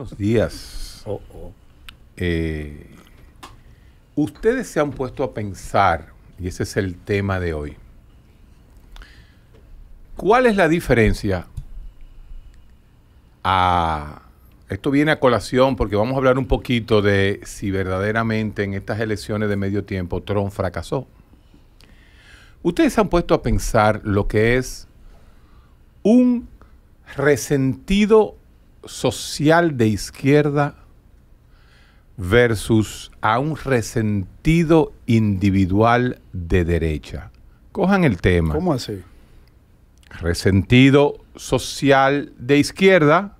buenos días. Oh, oh. Eh, ustedes se han puesto a pensar, y ese es el tema de hoy, ¿cuál es la diferencia Esto viene a colación porque vamos a hablar un poquito de si verdaderamente en estas elecciones de medio tiempo Trump fracasó. Ustedes se han puesto a pensar lo que es un resentido social de izquierda versus a un resentido individual de derecha. Cojan el tema. ¿Cómo así? Resentido social de izquierda,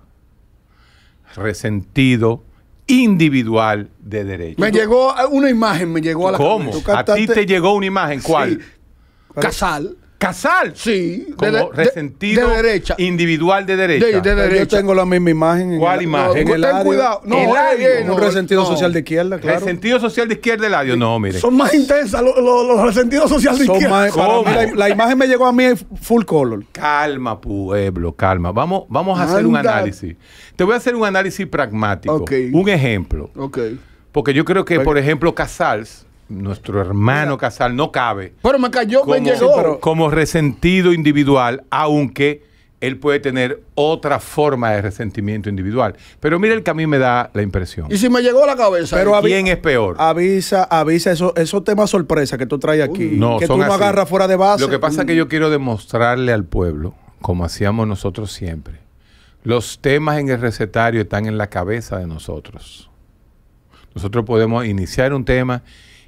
resentido individual de derecha. Me llegó una imagen, me llegó a la ¿Cómo? A ti te llegó una imagen, ¿cuál? Casal. Casal. Sí. Como resentido. De, derecha. Individual de derecha. De, derecha. Yo tengo la misma imagen. ¿Cuál el, imagen? ten cuidado. No, el un resentido social de izquierda, claro. Resentido social de izquierda el adio. No, mire. Son más intensas los, resentidos sociales de izquierda. Más, la, imagen me llegó a mí en full color. Calma, pueblo, calma. Vamos, vamos a hacer un análisis. Te voy a hacer un análisis pragmático. Un ejemplo. Ok. Porque yo creo que, pues- por ejemplo, Casals nuestro hermano Casal no cabe. Pero me cayó, como, Como resentido individual, aunque él puede tener otra forma de resentimiento individual. Pero mira el que a mí me da la impresión. Y si me llegó a la cabeza. Pero es peor? Avisa, avisa esos, temas sorpresa que tú traes aquí. que tú no agarras fuera de base. Lo que pasa es que mm. yo quiero demostrarle al pueblo, como hacíamos nosotros siempre, los temas en el recetario están en la cabeza de nosotros. Nosotros podemos iniciar un tema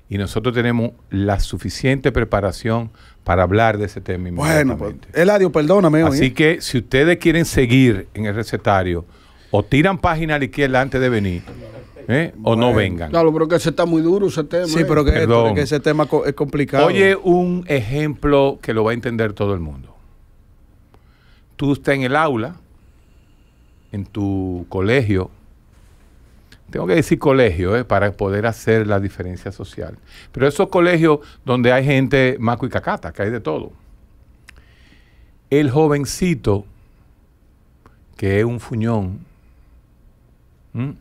y nosotros tenemos la suficiente preparación para hablar de ese tema. Bueno, el pues, Eladio, perdóname. Así que si ustedes quieren seguir en el recetario, o tiran página a la izquierda antes de venir. ¿eh? O no vengan. Claro, pero que ese está muy duro ese tema. Sí, eh. pero que, que ese tema es complicado. Oye, un ejemplo que lo va a entender todo el mundo. Tú estás en el aula, en tu colegio, tengo que decir colegio, eh, para poder hacer la diferencia social. Pero esos colegios donde hay gente maco y cacata, que hay de todo. El jovencito, que es un fuñón, un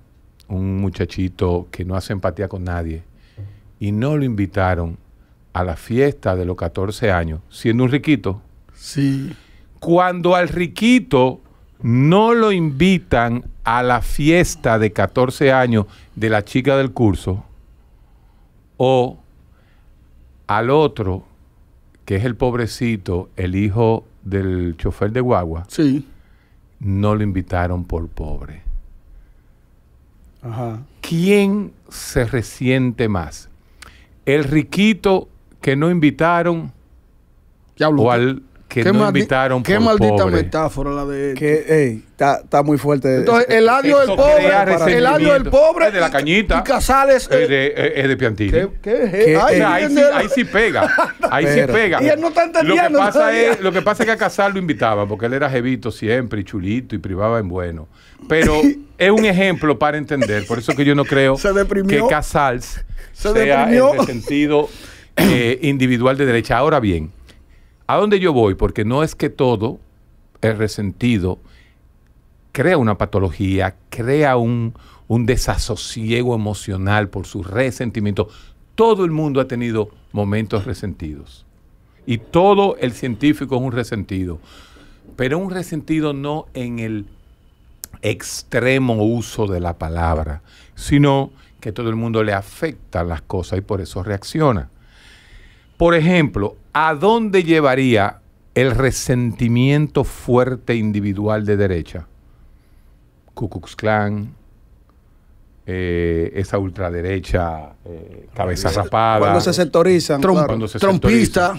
muchachito que no hace empatía con nadie, y no lo invitaron a la fiesta de los 14 años, siendo un riquito. Sí. Cuando al riquito no lo invitan a la fiesta de 14 años de la chica del curso o al otro, que es el pobrecito, el hijo del chofer de guagua, sí. no lo invitaron por pobre. Ajá. ¿Quién se resiente más? ¿El riquito que no invitaron? o al que no invitaron por Qué maldita metáfora la de... Que, está está muy fuerte. Entonces, el adiós del pobre, el adiós del pobre... Es de la cañita. Y, eh, Es de, es Piantini. ahí, sí, pega. ahí sí pega. Y él no está entendiendo. Lo que pasa, es, lo que pasa que a Casal lo invitaba porque él era jevito siempre y chulito y privaba en bueno. Pero es un ejemplo para entender. Por eso que yo no creo que Casals sea en el sentido eh, individual de derecha. Ahora bien... ¿A dónde yo voy? Porque no es que todo el resentido crea una patología, crea un, un desasosiego emocional por su resentimiento. Todo el mundo ha tenido momentos resentidos. Y todo el científico es un resentido. Pero un resentido no en el extremo uso de la palabra, sino que todo el mundo le afecta las cosas y por eso reacciona. Por ejemplo, ¿a dónde llevaría el resentimiento fuerte individual de derecha? Ku eh, esa ultraderecha, eh, cabeza rapada. Cuando se sectorizan. Trumpista.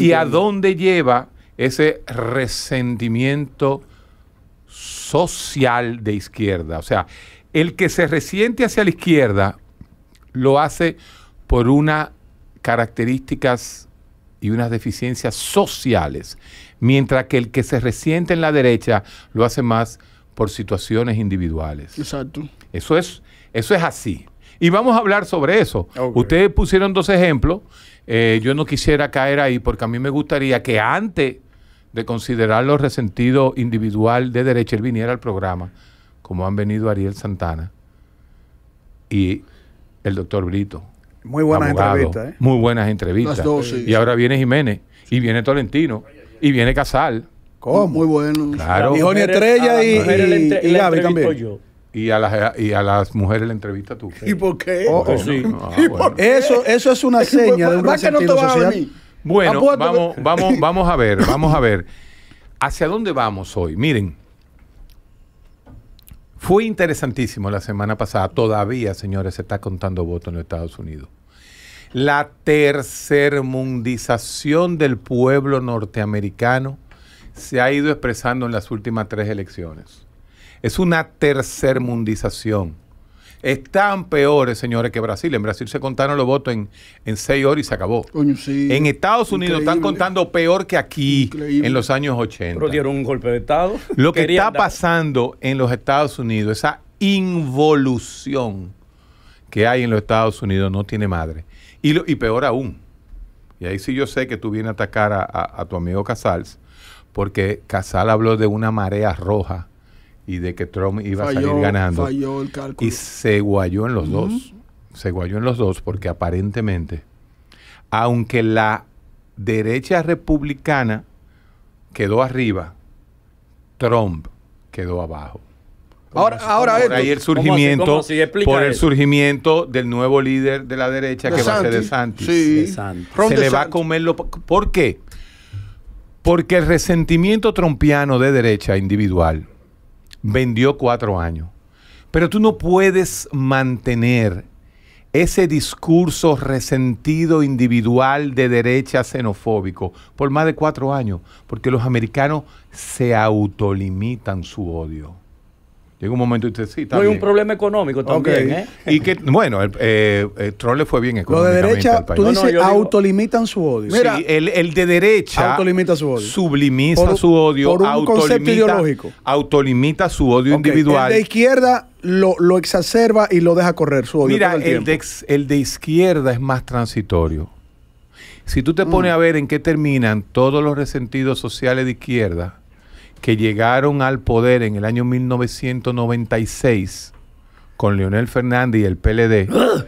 ¿Y a dónde lleva ese resentimiento social de izquierda? O sea, el que se resiente hacia la izquierda lo hace por una características y unas deficiencias sociales, mientras que el que se resiente en la derecha lo hace más por situaciones individuales. Exacto. Eso es, eso es así. Y vamos a hablar sobre eso. Ustedes pusieron dos ejemplos. Eh, yo no quisiera caer ahí porque a mí me gustaría que antes de considerar los resentido individual de derecha, él viniera al programa, como han venido Ariel Santana y el doctor Brito. ¿eh? Muy buenas entrevistas. Muy buenas entrevistas. y ahora viene Jiménez, y viene Tolentino, y viene Casal. ¿Cómo? Muy bueno. Claro. Y Joni Estrella y, y, también. Y a, las, y a las mujeres la entrevista tú. ¿Y por qué? Oh, oh, ah, eso, eso es una seña de que Bueno, vamos, vamos, vamos a ver, vamos a ver. ¿Hacia dónde vamos hoy? Miren, fue interesantísimo la semana pasada. Todavía, señores, se está contando votos en los Estados Unidos. La tercermundización del pueblo norteamericano se ha ido expresando en las últimas tres elecciones. Es una tercermundización están peores, señores, que Brasil. En Brasil se contaron los votos en, seis horas y se acabó. En Estados Unidos están contando peor que aquí en los años 80. Pero dieron un golpe de Estado. Lo que está pasando en los Estados Unidos, esa involución que hay en los Estados Unidos no tiene madre. Y, y peor aún, y ahí sí yo sé que tú vienes a atacar a, a tu amigo Casals, porque Casal habló de una marea roja y de que Trump iba a salir ganando. Y se guayó en los dos. Se guayó en los dos porque aparentemente, aunque la derecha republicana quedó arriba, Trump quedó abajo. Ahora, ahora, el surgimiento por el surgimiento del nuevo líder de la derecha que va a ser de Santi... Se le va a comerlo. ¿Por qué? Porque el resentimiento trompiano de derecha individual vendió cuatro años. Pero tú no puedes mantener ese discurso resentido individual de derecha xenofóbico por más de cuatro años, porque los americanos se autolimitan su odio. Llega un momento y usted sí, No hay un problema económico también, ¿eh? Y que, bueno, el, eh, el fue bien económicamente. Lo de derecha, tú dices, autolimitan su odio. Mira, el, de derecha autolimita su odio. sublimiza su odio. Por autolimita, Autolimita su odio individual. El de izquierda lo, exacerba y lo deja correr su odio Mira, el, de, el de izquierda es más transitorio. Si tú te mm. pones a ver en qué terminan todos los resentidos sociales de izquierda que llegaron al poder en el año 1996 con Leonel Fernández y el PLD.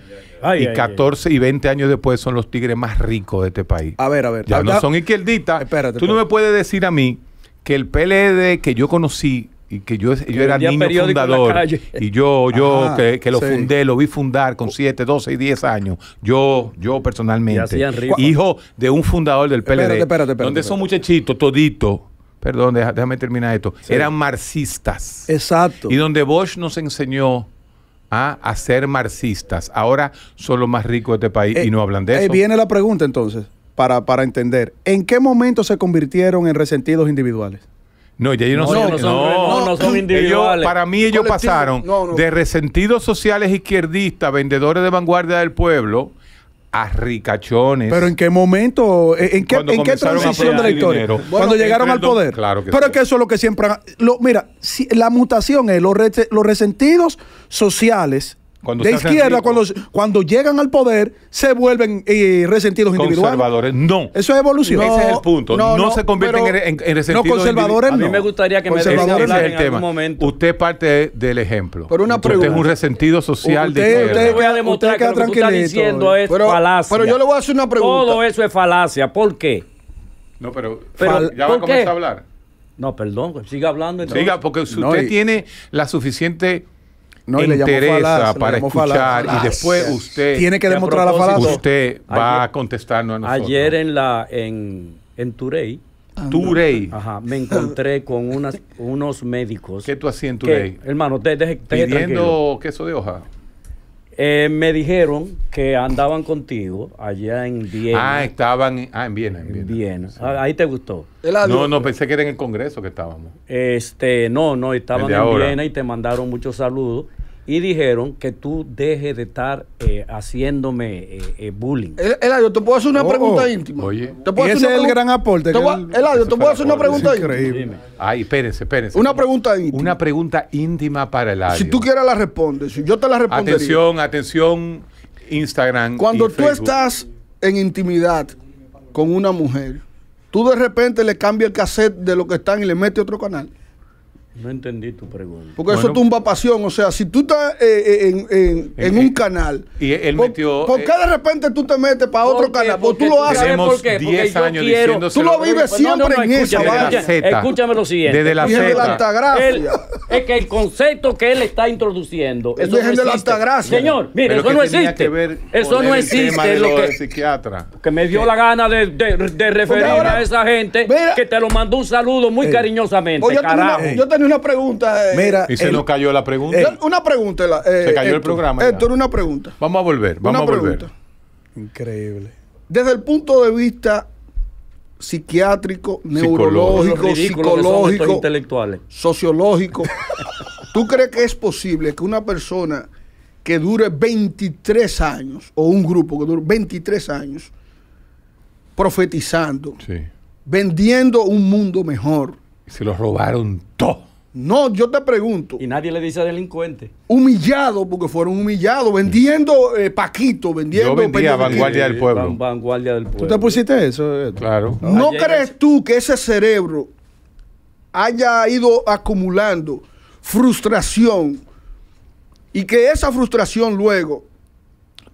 y 14 y 20 años después son los tigres más ricos de este país. A ver, a ver. Ya no son izquierditas, Tú no me puedes decir a mí que el PLD que yo conocí y que yo, era niño fundador y yo yo ah, que, lo fundé, lo vi fundar con 7, 12 y 10 años. Yo yo personalmente, hijo de un fundador del PLD. Espérate, donde son muchachitos toditos perdón, déjame terminar esto, eran marxistas. Exacto. Y donde Bosch nos enseñó a, ser marxistas. Ahora son los más ricos de este país y eh, no hablan de eh, eso. Ahí viene la pregunta entonces, para, entender. ¿En qué momento se convirtieron en resentidos individuales? No, ya ellos no, son, no, no, son, individuales. para mí ellos pasaron de resentidos sociales izquierdistas, vendedores de vanguardia del pueblo, a ricachones. Pero en qué momento, en qué, transición de la historia, cuando llegaron al poder. Claro Pero es que eso es lo que siempre, lo, mira, si, la mutación es los resentidos sociales de izquierda, cuando, cuando, llegan al poder, se vuelven eh, resentidos individuales. Conservadores, no. Eso es evolución. ese es el punto. No, se convierten en, resentidos. No, conservadores no. A mí me gustaría que me ese hablar el tema. momento. Usted parte del ejemplo. una pregunta. Usted es un resentido social de izquierda. Usted, voy a demostrar que lo diciendo es pero, falacia. Pero yo le voy a hacer una pregunta. Todo eso es falacia. ¿Por qué? No, pero, ya va a comenzar a hablar. No, perdón, siga hablando. Siga, porque usted tiene la suficiente no, interesa para escuchar y después ah, usted tiene que demostrar la falacia. Usted va a contestarnos a nosotros. Ayer en la en, en Turey, Turey. me encontré con unas, unos médicos. ¿Qué tú hacías en Turey? hermano, te, deje, te, ¿Pidiendo queso de hoja? Eh, me dijeron que andaban contigo allá en Viena. Ah, estaban ah, en Viena. En Viena. Ah, ahí te gustó. No, no, pensé que era en el Congreso que estábamos. Este, no, no, estaban en Viena y te mandaron muchos saludos y dijeron que tú dejes de estar eh, haciéndome eh, eh, bullying. Eladio, te puedo hacer una oh, oh, pregunta íntima. Oye, ese es el gran aporte. Eladio, te puedo hacer una pregunta íntima. Ay, espérense, espérense. Una pregunta íntima. Una pregunta íntima para Eladio. Si tú quieres la respondes, yo te la respondería. Atención, atención, Instagram. Cuando tú estás en intimidad con una mujer, tú de repente le cambias el cassette de lo que están y le metes otro canal. No entendí tu pregunta. Porque eso tumba pasión. O sea, si tú estás eh, eh, en, en, eh, en, un canal. Y él por, metió. ¿Por qué de repente tú te metes para otro canal? Pues Porque, tú lo haces. Tenemos 10 años diciendo Tú lo vives siempre en esa escúchame, escúchame lo siguiente. Desde la, desde la Altagracia. es que el concepto que él está introduciendo. Eso desde no de La Señor, mire, eso no existe. Eso no existe. Lo que, psiquiatra. que me dio la gana de, de, referir a esa gente que te lo mandó un saludo muy cariñosamente. Carajo. Yo una pregunta. Eh, y se nos cayó la pregunta. Eh, una pregunta. Eh, se cayó el programa. esto una pregunta. Vamos a volver, vamos a volver. Pregunta. Increíble. Desde el punto de vista psiquiátrico, neurológico, psicológico, intelectuales. sociológico, ¿tú crees que es posible que una persona que dure 23 años, o un grupo que dure 23 años, profetizando, vendiendo un mundo mejor. Se lo robaron todo. No, yo te pregunto. Y nadie le dice delincuente. Humillado, porque fueron humillados, vendiendo eh, Paquito, vendiendo. Yo vendía Vanguardia del Pueblo. ¿Tú te pusiste eso? Claro. ¿No crees tú que ese cerebro haya ido acumulando frustración y que esa frustración luego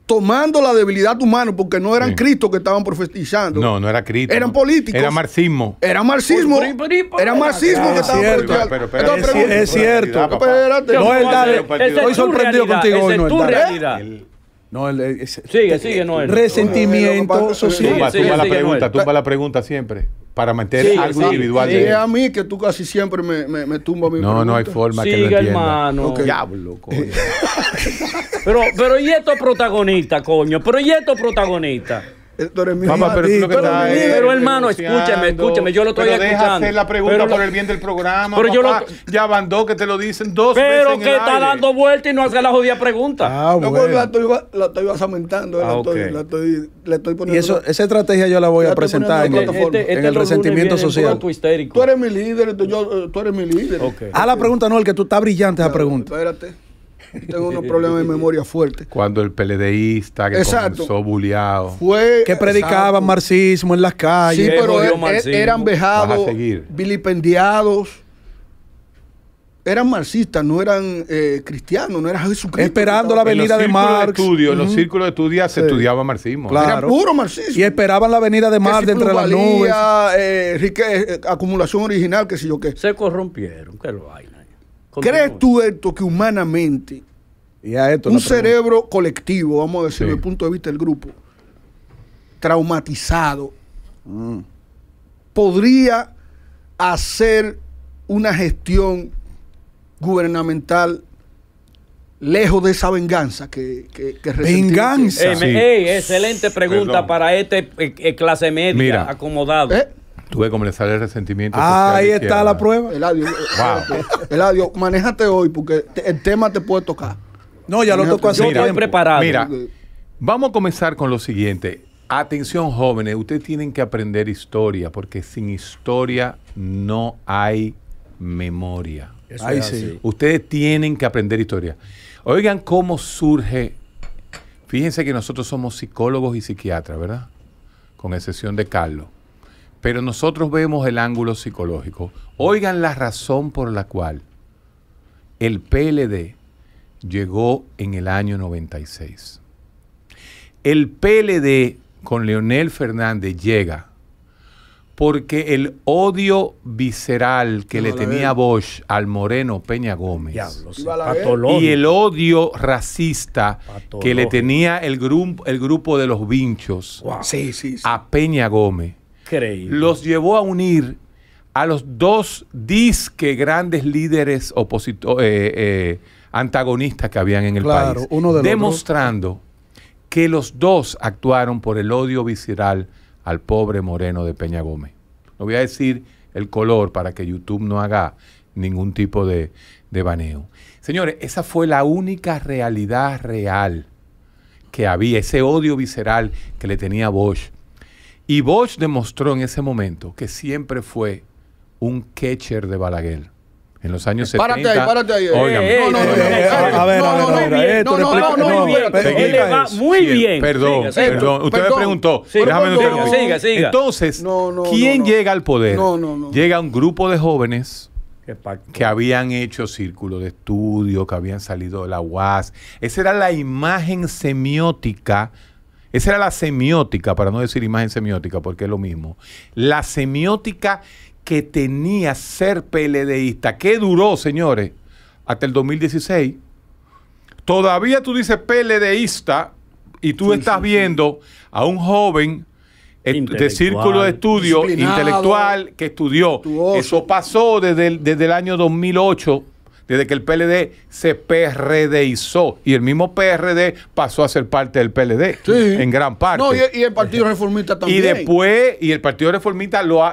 tomando la debilidad humana, porque no eran Cristo que estaban profetizando. No, no era Cristo. Eran políticos. Era marxismo. Era marxismo. era marxismo que estaban Es, cierto es cierto. No, es verdad Estoy sorprendido contigo hoy, no es no, el, el, el, sigue, sigue, no Resentimiento social. Tú tumba la pregunta, tumba la pregunta siempre para meter algo individual. Sí. Eh, a mí que tú casi siempre me, me, me tumba mi No, no hay forma que lo entienda. hermano. Diablo, coño. pero, pero y es protagonista, coño. Pero y es protagonista pero tú lo que está Pero hermano, escúchame, escúchame, yo lo estoy pero escuchando. Deja hacer la pregunta pero por el bien del programa. yo ya van que te lo dicen dos pero veces. Pero que está dando vuelta y no hace la jodida pregunta. Ah, pues, bueno. la estoy, la basamentando, la, estoy, eh, ah, estoy, poniendo. Y eso, esa estrategia yo la voy a presentar en, el este, este resentimiento social. Tú eres mi líder, tú, yo, tú eres mi líder. Okay. Ah, la pregunta no, el que tú estás brillante esa pregunta. Espérate. Tengo unos problemas de memoria fuertes. Cuando el peledeísta que comenzó buleado. que predicaban marxismo en las calles. eran vejados, vilipendiados. Eran marxistas, no eran eh, cristianos, no eran Jesucristo. Esperando la venida de Marx. En los círculos de estudios se estudiaba marxismo. Era puro marxismo. Y esperaban la venida de Marx dentro de las nubes. Eh, eh, acumulación original, qué sé yo qué. Se corrompieron, que lo hay. ¿Crees tú, esto que humanamente un cerebro colectivo, vamos a decir desde el punto de vista del grupo, traumatizado, mm. podría hacer una gestión gubernamental lejos de esa venganza que, que, Venganza. excelente pregunta para este eh, eh, clase media acomodado. ¿Eh? Tuve que comenzar el resentimiento. Ah, ahí está la prueba. Eladio, eh, El audio, manéjate hoy porque el tema te puede tocar. No, ya lo tocó así Yo estoy preparado. Mira, eh, vamos a comenzar con lo siguiente. Atención jóvenes, ustedes tienen que aprender historia porque sin historia no hay memoria. Ustedes tienen que aprender historia. Oigan cómo surge. Fíjense que nosotros somos psicólogos y psiquiatras, ¿verdad? Con excepción de Carlos pero nosotros vemos el ángulo psicológico. Oigan la razón por la cual el PLD llegó en el año 96. El PLD con Leonel Fernández llega porque el odio visceral que le tenía Bosch al moreno Peña Gómez y el odio racista que le tenía el, grupo de los vinchos a Peña Gómez los llevó a unir a los dos disque grandes líderes opositores, eh, eh, antagonistas que habían en el país. demostrando que los dos actuaron por el odio visceral al pobre moreno de Peña Gómez. No voy a decir el color para que YouTube no haga ningún tipo de, de baneo. Señores, esa fue la única realidad real que había, ese odio visceral que le tenía Bosch y Bosch demostró en ese momento que siempre fue un catcher de Balaguer. En los años 70. Párate ahí, párate ahí. no, no, no, no. A ver, no, no, No, no, no, Él va muy bien. Perdón, perdón. Usted me preguntó. Déjame Siga, siga. Entonces, ¿quién llega al poder? Llega un grupo de jóvenes que habían hecho círculo de estudio, que habían salido de la UAS. Esa era la imagen semiótica esa era la semiótica, para no decir imagen semiótica, porque es lo mismo. La semiótica que tenía ser PLDista, que duró, señores, hasta el 2016. Todavía tú dices PLDista y tú estás viendo a un joven de círculo de estudio intelectual que estudió. Eso pasó desde desde el año 2008 desde que el PLD se PRDizó y el mismo PRD pasó a ser parte del PLD sí. en gran parte. No, y, el Partido Reformista también. Y después, y el Partido Reformista lo,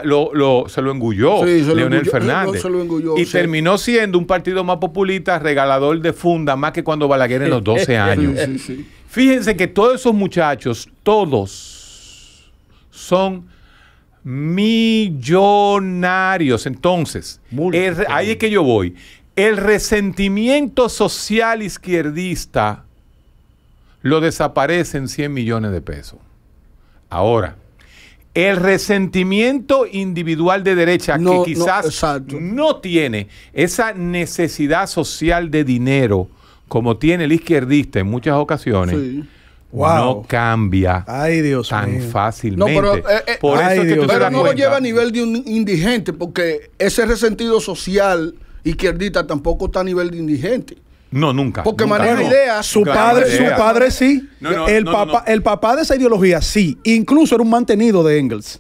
se lo engulló sí, Leonel eh, Fernández. Se lo engulló, y terminó siendo un partido más populista, regalador de funda, más que cuando Balaguer en los 12 eh, eh, años. Fíjense que todos esos muchachos, todos son millonarios. Entonces, ahí es que yo voy el resentimiento social izquierdista lo desaparece en 100 millones de pesos. Ahora, el resentimiento individual de derecha que quizás no, tiene esa necesidad social de dinero como tiene el izquierdista en muchas ocasiones. No cambia tan fácilmente. pero, no lo lleva a nivel de un indigente, porque ese resentido social Izquierdita tampoco está a nivel de indigente. No, nunca. Porque maneja ideas. Su padre, su padre sí. el, papá, el papá de esa ideología sí. Incluso era un mantenido de Engels.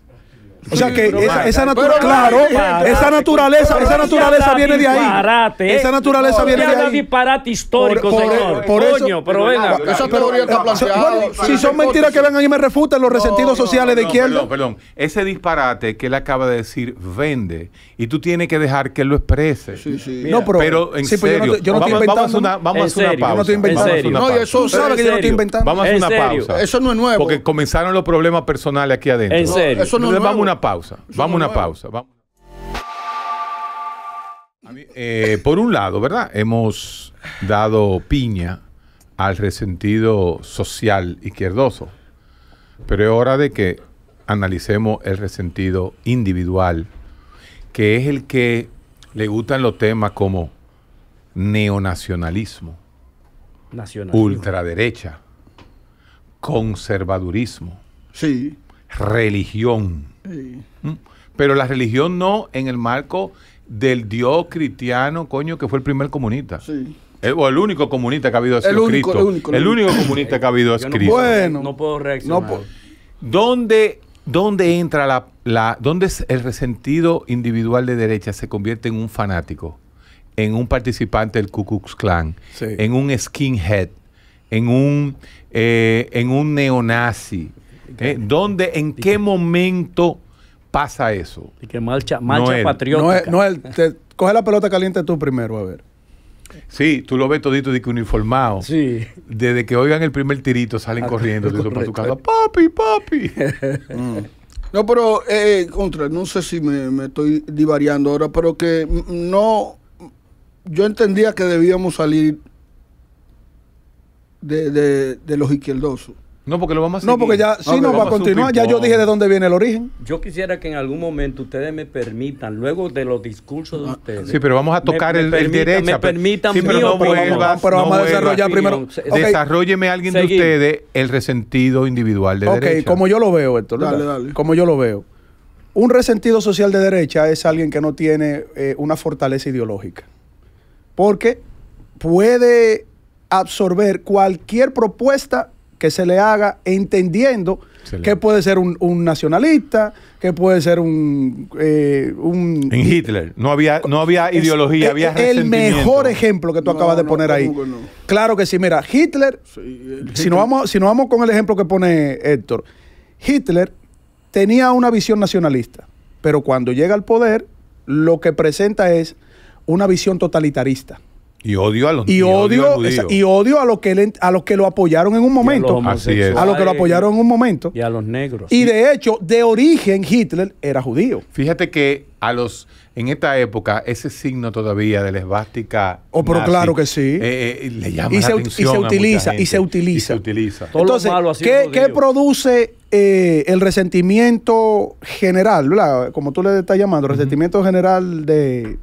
O sea que esa, naturaleza, claro, esa naturaleza, esa naturaleza viene de ahí. Esa naturaleza viene de ahí. disparate eh. histórico, señor. Por, Coño, pero venga. Esa teoría está planteada. Si son mentiras que vengan y me refutan los resentidos sociales de izquierda. no, perdón. Ese disparate que él acaba de decir vende y tú tienes que dejar que él lo exprese. Sí, sí. No, pero, en serio. vamos, a hacer una pausa. no eso que yo no estoy inventando. Vamos a hacer una pausa. Eso no es nuevo. Porque comenzaron los problemas personales aquí adentro. En serio. Eso no es nuevo pausa. Vamos a una pausa. por un lado, ¿verdad? Hemos dado piña al resentido social izquierdoso. Pero es hora de que analicemos el resentido individual, que es el que le gustan los temas como neonacionalismo, Nacionalismo. ultraderecha, conservadurismo, religión, Mm. Pero la religión no en el marco del Dios cristiano, coño, que fue el primer comunista. Eh, o el único comunista que ha habido es el único, El único, comunista que ha habido es Cristo. bueno, no puedo reaccionar. ¿Dónde, entra la, la. ¿Dónde el resentido individual de derecha se convierte en un fanático? En un participante del Ku Klux Klan. En un skinhead. En un, eh, en un neonazi. Eh, ¿Dónde, en qué momento pasa eso? Y que marcha, marcha patriótica. coge la pelota caliente tú primero, a ver. Sí, tú lo ves todito de que uniformado. Sí. Desde que oigan el primer tirito salen ah, corriendo de para casa. Papi, papi. Mm. No, pero, eh, contra, no sé si me, estoy divariando ahora, pero que no. Yo entendía que debíamos salir de, de los izquierdosos. No, porque lo vamos a No, porque ya, Si no, va a continuar. Ya yo dije de dónde viene el origen. Yo quisiera que en algún momento ustedes me permitan, luego de los discursos de ah, ustedes. Sí, pero vamos a tocar el, derecho. Me permitan, ah, pero no vamos, a desarrollar primero. Desarrolleme alguien de ustedes el resentido individual de derecha. Ok, como yo lo veo, Héctor. Dale, dale. Como yo lo veo. Un resentido social de derecha es alguien que no tiene eh, una fortaleza ideológica. Porque puede absorber cualquier propuesta que se le haga entendiendo que puede ser un, nacionalista, que puede ser eh, un, En Hitler no había, no había es, ideología, El mejor ejemplo que tú acabas de poner ahí. Claro que sí, mira, Hitler, Si, no vamos, si nos vamos con el ejemplo que pone Héctor, Hitler tenía una visión nacionalista, pero cuando llega al poder, lo que presenta es una visión totalitarista. Y odio a los y, y odio, y odio a los que a los que lo apoyaron en un momento. a, los que lo apoyaron en un momento. Y a los negros. Y de hecho, de origen Hitler era judío. Fíjate que a los en esta época ese signo todavía de la esvástica oh pero claro que sí le llama y se, utiliza y se utiliza utiliza entonces ¿qué, ¿qué, produce eh, el resentimiento general ¿verdad? como tú le estás llamando resentimiento general de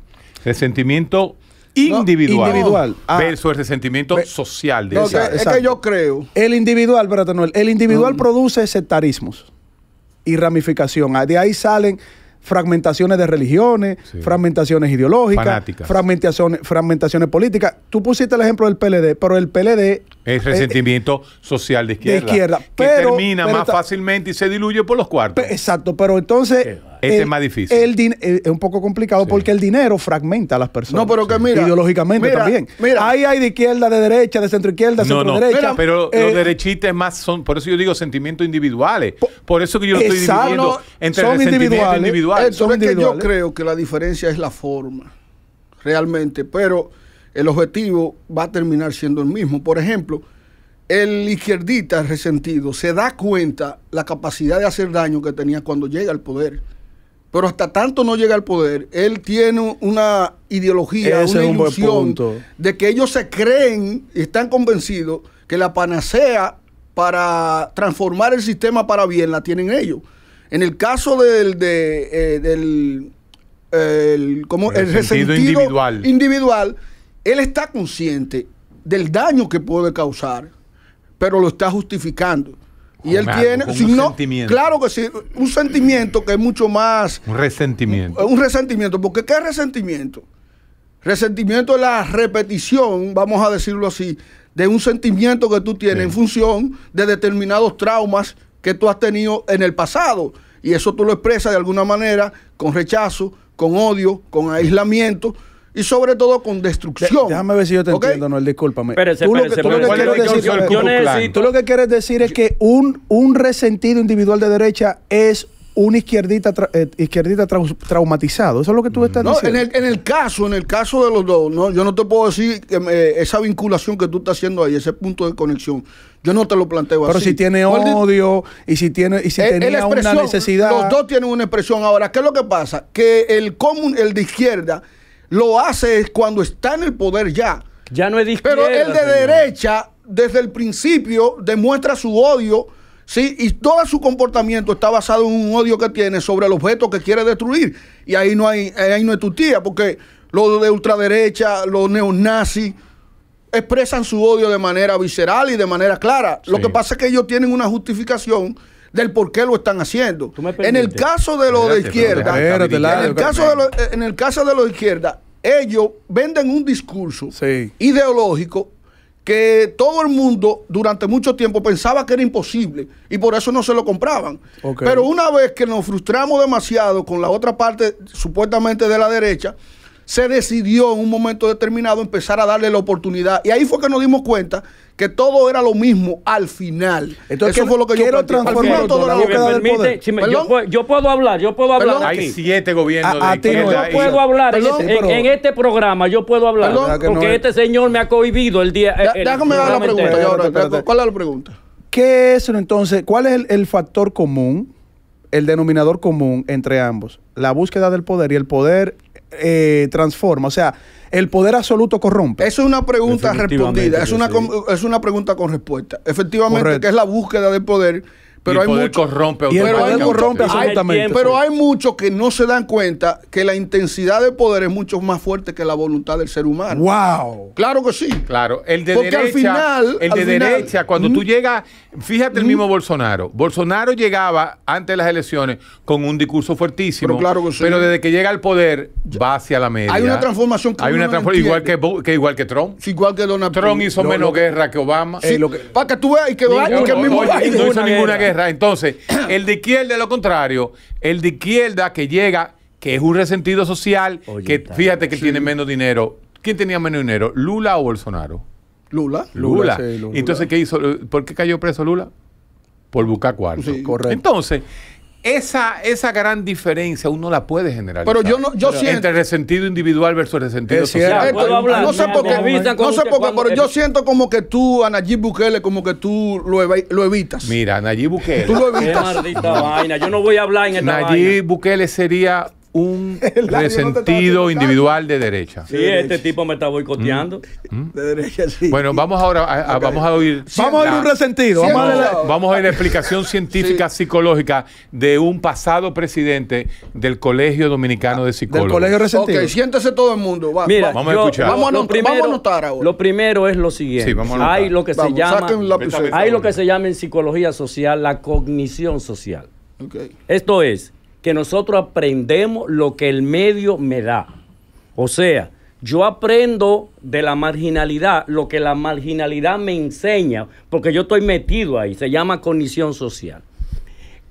resentimiento individual. individual. Ah. Versus el resentimiento social. De es que yo creo. El individual, pero el individual mm. produce sectarismos y ramificación. Ah, de ahí salen fragmentaciones de religiones, fragmentaciones ideológicas, fragmentaciones, fragmentaciones políticas. Tú pusiste el ejemplo del PLD, pero el PLD es resentimiento eh, social de izquierda. De izquierda. Que termina más fácilmente y se diluye por los cuartos. Exacto, pero entonces. Este es más difícil. Eh, es un poco complicado porque el dinero fragmenta a las personas. No, pero que mira. Ideológicamente también. Mira. Ahí hay de izquierda, de derecha, de centro izquierda, centro no, no, pero eh, los derechistas más son, por eso yo digo sentimientos individuales. Por, eso que yo lo estoy dividiendo entre son individuales, yo creo que la diferencia es la forma, realmente. Pero el objetivo va a terminar siendo el mismo. Por ejemplo, el izquierdista resentido se da cuenta la capacidad de hacer daño que tenía cuando llega al poder. Pero hasta tanto no llega al poder, él tiene una ideología, una ilusión de que ellos se creen y están convencidos que la panacea para transformar el sistema para bien la tienen ellos. En el caso del, de, como eh, el, resentido individual él está consciente del daño que puede causar, pero lo está justificando. Y él tiene, un sentimiento. claro que sí, un sentimiento que es mucho más. Un resentimiento. Un, resentimiento, porque ¿qué es resentimiento? Resentimiento es la repetición, vamos a decirlo así, de un sentimiento que tú tienes en función de determinados traumas que tú has tenido en el pasado. Y eso tú lo expresas de alguna manera con rechazo, con odio, con aislamiento y sobre todo con destrucción. déjame ver si yo te entiendo, Noel, discúlpame. tú lo que, lo quieres decir, tú lo que quieres decir es que un, un resentido individual de derecha es un izquierdita, eh, traumatizado. Eso es lo que tú estás no, En el, en el caso, en el caso de los dos, no, yo no te puedo decir esa vinculación que tú estás haciendo ahí, ese punto de conexión. Yo no te lo planteo así. Pero si tiene odio y si tiene y si eh, una necesidad. Los dos tienen una expresión. Ahora, ¿qué es lo que pasa? Que el común, el de izquierda lo hace cuando está en el poder ya. Ya no es Pero el de derecha, desde el principio, demuestra su odio. Sí, y todo su comportamiento está basado en un odio que tiene sobre el objeto que quiere destruir. Y ahí no hay, ahí no es tu tía, porque los de ultraderecha, los neonazis, expresan su odio de manera visceral y de manera clara. Lo que pasa es que ellos tienen una justificación del por qué lo están haciendo. Eh, en el caso de lo de izquierda, en el caso de de izquierda, ellos venden un discurso ideológico que todo el mundo durante mucho tiempo pensaba que era imposible y por eso no se lo compraban. Pero una vez que nos frustramos demasiado con la otra parte supuestamente de la derecha, se decidió en un momento determinado empezar a darle la oportunidad. Y ahí fue que nos dimos cuenta que todo era lo mismo al final. Entonces, Eso fue lo que yo quiero transformar la búsqueda yo, puedo, hablar, yo puedo hablar. Hay siete gobiernos. de Yo puedo hablar este, en, este programa, yo puedo hablar. porque este señor me ha cohibido el día. déjame dar la pregunta. Yo ¿Cuál es la pregunta? ¿Qué es entonces? ¿Cuál es el factor común? el denominador común entre ambos, la búsqueda del poder y el poder eh, transforma. O sea, el poder absoluto corrompe. Esa es una pregunta respondida, es una, es una pregunta con respuesta. Efectivamente, que es la búsqueda de poder pero hay poder pero hay muchos que no se dan cuenta que la intensidad de poder es mucho más fuerte que la voluntad del ser humano. Wow. Claro que sí. Claro. El de Porque al final, el de derecha, cuando tú ¿Mm? llegas, fíjate el mismo ¿Mm? Bolsonaro. Bolsonaro llegaba antes de las elecciones con un discurso fuertísimo. Pero claro que desde que llega al poder va hacia la media. Hay una transformación. Que hay una transformación igual que, igual que Trump. igual que Donald Trump. hizo menos guerra que Obama. Eh, para que tú veas que, no hizo ninguna entonces, el de izquierda es lo contrario. El de izquierda que llega, que es un resentido social, que fíjate que tiene menos dinero. ¿Quién tenía menos dinero? ¿Lula o Bolsonaro? Lula. Lula. Entonces, ¿qué hizo? ¿Por qué cayó preso Lula? Por buscar cuarto. correcto. Entonces, esa, esa gran diferencia uno la puede generar. Pero yo no, yo siento. Entre resentido individual versus resentido social. Eh, no sé por qué, no sé por qué, pero yo siento como que tú a Nayib Bukele, como que tú lo, lo evitas. Mira, Nayib Bukele. Tú lo evitas. Qué maldita vaina. Yo no voy a hablar en esta Nayib Bukele sería un resentido individual de derecha. Sí, este tipo me está boicoteando. Mm, mm. De derecha, sí. Bueno, vamos ahora a, vamos a oír. Vamos a oír un resentido. Vamos, a, la, la explicación científica psicológica de un pasado presidente del Colegio Dominicano de Psicólogos. Del Colegio Resentido. siéntese todo el mundo. Mira, vamos a escuchar. Vamos a, anotar ahora. Lo primero es lo siguiente. Hay lo que se llama Hay lo que se llama en psicología social la cognición social. Okay. Esto es que nosotros aprendemos lo que el medio me da. O sea, yo aprendo de la marginalidad lo que la marginalidad me enseña, porque yo estoy metido ahí, se llama condición social.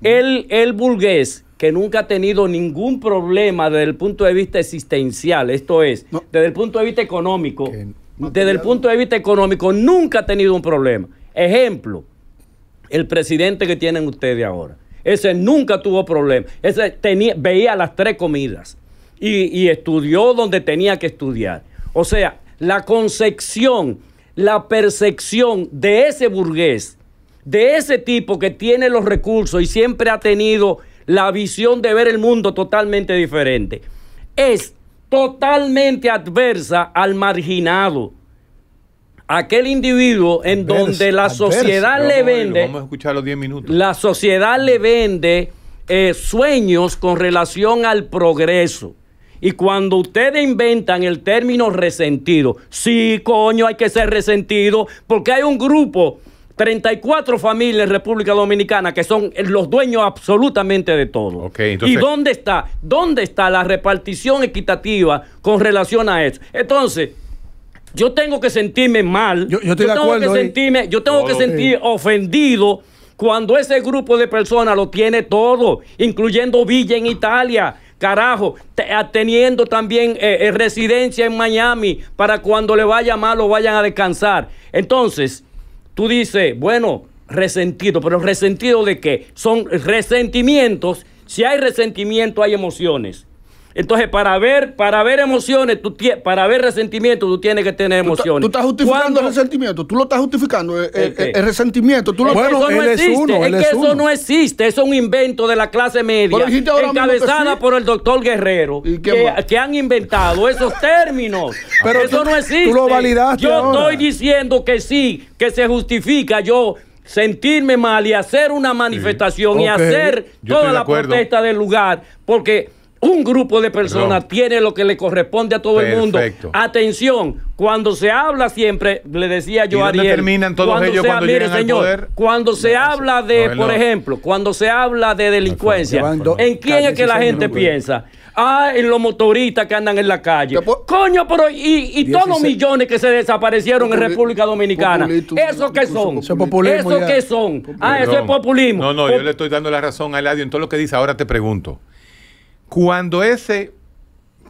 El, el burgués que nunca ha tenido ningún problema desde el punto de vista existencial, esto es, desde el punto de vista económico, desde el punto de vista económico nunca ha tenido un problema. Ejemplo, el presidente que tienen ustedes ahora ese nunca tuvo problema. Ese tenía, veía las tres comidas y, y estudió donde tenía que estudiar. O sea, la concepción, la percepción de ese burgués, de ese tipo que tiene los recursos y siempre ha tenido la visión de ver el mundo totalmente diferente, es totalmente adversa al marginado aquel individuo en donde la sociedad le vende. Vamos a escuchar los 10 minutos. La sociedad le vende eh, sueños con relación al progreso. Y cuando ustedes inventan el término resentido, sí, coño, hay que ser resentido, porque hay un grupo, 34 familias en República Dominicana, que son los dueños absolutamente de todo. ¿Y dónde está? ¿Dónde está la repartición equitativa con relación a eso? Entonces, yo tengo que sentirme mal. Yo, tengo que ¿eh? sentirme, yo tengo que sentir ofendido cuando ese grupo de personas lo tiene todo, incluyendo Villa en Italia, carajo, ah, teniendo también eh, eh, residencia en Miami para cuando le vaya mal lo vayan a descansar. Entonces, tú dices, bueno, resentido, pero resentido de qué? Son resentimientos. Si hay resentimiento, hay emociones. Entonces, para ver, para ver emociones, tú para ver resentimiento, tú tienes que tener emociones. Tú, estás justificando el resentimiento, tú lo estás justificando, eh, eh, el, resentimiento. Bueno, eso no existe, es, que eso no existe, es un invento de la clase media, encabezada por el doctor Guerrero, que, que, han inventado esos términos. Pero eso no existe. Tú lo validaste Yo estoy diciendo que sí, que se justifica. Yo sentirme mal y hacer una manifestación y hacer toda la protesta del lugar, porque un grupo de personas tiene lo que le corresponde a todo el mundo. Atención, cuando se habla siempre, le decía yo a Ariel. terminan todos cuando mire, señor, Cuando se habla de, por ejemplo, cuando se habla de delincuencia, ¿en quién es que la gente piensa? Ah, en los motoristas que andan en la calle. Coño, pero y, todos los millones que se desaparecieron en República Dominicana. ¿Eso qué son? ¿Eso qué son? Ah, eso es populismo. No, no, yo le estoy dando la razón a Eladio en todo lo que dice. Ahora te pregunto. Cuando ese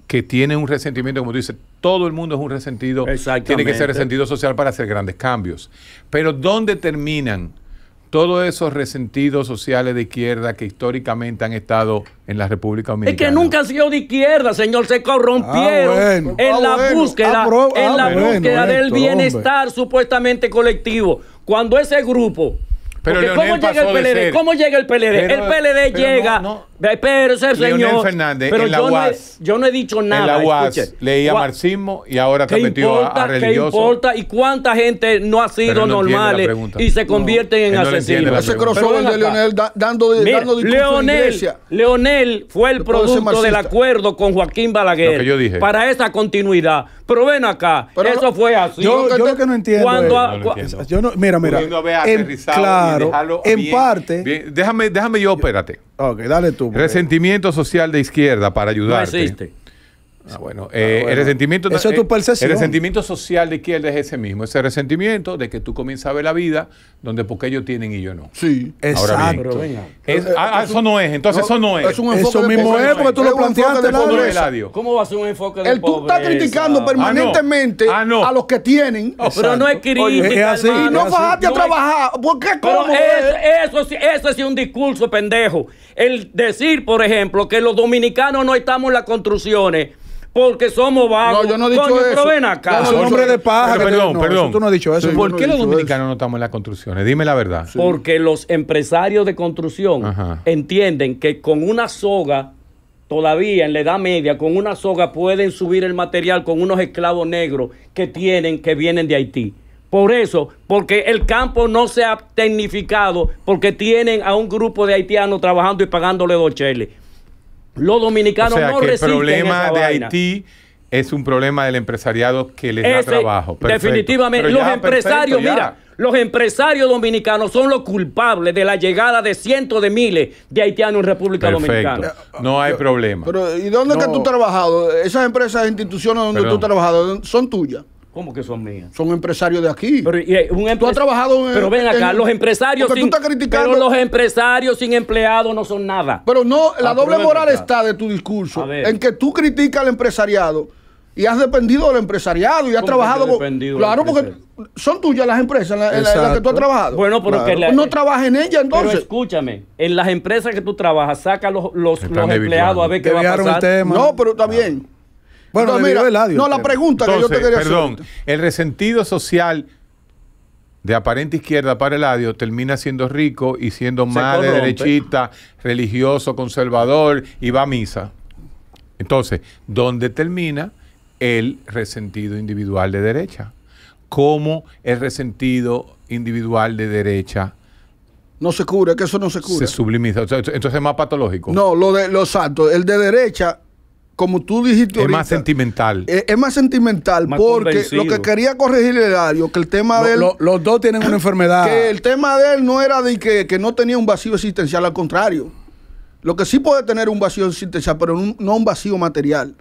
que tiene un resentimiento, como tú dices, todo el mundo es un resentido, tiene que ser resentido social para hacer grandes cambios. Pero ¿dónde terminan todos esos resentidos sociales de izquierda que históricamente han estado en la República Dominicana. Es que nunca han sido de izquierda, señor. Se corrompieron ah, en la ah, búsqueda, ah, en la búsqueda del bienestar supuestamente colectivo. Cuando ese grupo. Pero ¿cómo llega, el PLD? ¿Cómo llega el PLD? el PLD llega pero, ser, señor. Fernández, la yo no he dicho nada. En la UAS leía marxismo y ahora te metió a, religioso. ¿Qué importa? ¿Y cuánta gente no ha sido normal y se convierte en asesinos? Ese crossover de Leonel dando, Mira, dando Leonel, Leonel fue el producto del acuerdo con Joaquín Balaguer para esa continuidad. Pero ven acá, eso fue así. Yo, yo, lo que no entiendo. Cuando, Yo no, mira, mira. claro, en parte. déjame, déjame yo, espérate. Ok, dale tú. Resentimiento social de izquierda para ayudarte. existe. Ah, bueno, ah, eh, bueno. El, resentimiento, Eso es tu eh, percepción. el resentimiento social de izquierda es ese mismo, ese resentimiento de que tú comienzas a ver la vida donde porque ellos tienen y yo no. Sí, Ahora exacto. es, ah, ah, eso no es, entonces eso no es. eso mismo es, porque tú lo planteaste. ¿Cómo va a ser un enfoque de el, Tú estás criticando permanentemente a los que tienen. pero no es crítica. y no bajaste a trabajar. ¿Por qué? Pero eso, eso, eso es un discurso pendejo el decir, por ejemplo, que los dominicanos no estamos en las construcciones porque somos vagos. No, yo no he dicho eso. ven acá. un hombre de paja. perdón, perdón. Tú no has dicho eso. ¿Por qué los dominicanos no estamos en las construcciones? Dime la verdad. Porque los empresarios de construcción entienden que con una soga, todavía en la edad media, con una soga pueden subir el material con unos esclavos negros que tienen, que vienen de Haití. Por eso, porque el campo no se ha tecnificado, porque tienen a un grupo de haitianos trabajando y pagándole dos cheles. Los dominicanos o sea, no que El problema de Haití es un problema del empresariado que les da trabajo. Definitivamente, los empresarios, mira, los empresarios dominicanos son los culpables de la llegada de cientos de miles de haitianos en República Dominicana. No hay problema. ¿y dónde es que tú has trabajado? Esas empresas, instituciones donde tú has trabajado, son tuyas. ¿Cómo que son mías? Son empresarios de aquí. Pero, eh, un Tú has trabajado en. Pero ven acá, los empresarios. sin... Pero los empresarios sin empleados no son nada. Pero no, la, ah, doble moral está de tu discurso. En que tú criticas al empresariado y has dependido del empresariado y has trabajado Claro, porque son tuyas las empresas en, las que tú has trabajado. Bueno, pero no trabajas en ellas entonces. escúchame, en las empresas que tú trabajas, saca los, los, empleados a ver qué va a pasar. No, pero está bien. Bueno, mira, no, la pregunta que yo te quería perdón, El resentido social de aparente izquierda para el adiós termina siendo rico y siendo madre, derechista, religioso, conservador y va a misa. Entonces, ¿dónde termina el resentido individual de derecha? ¿Cómo el resentido individual de derecha? No se cura, que eso no se cura. Se sublimiza. Entonces es más patológico. No, lo de los santos. El de derecha como tú dijiste. Es más sentimental. Eh, es, más sentimental porque lo que quería corregirle Dario, que el tema de él. los dos tienen una enfermedad. Que el tema de él no era de que, no tenía un vacío existencial, al contrario. Lo que sí puede tener un vacío existencial, pero no un vacío material.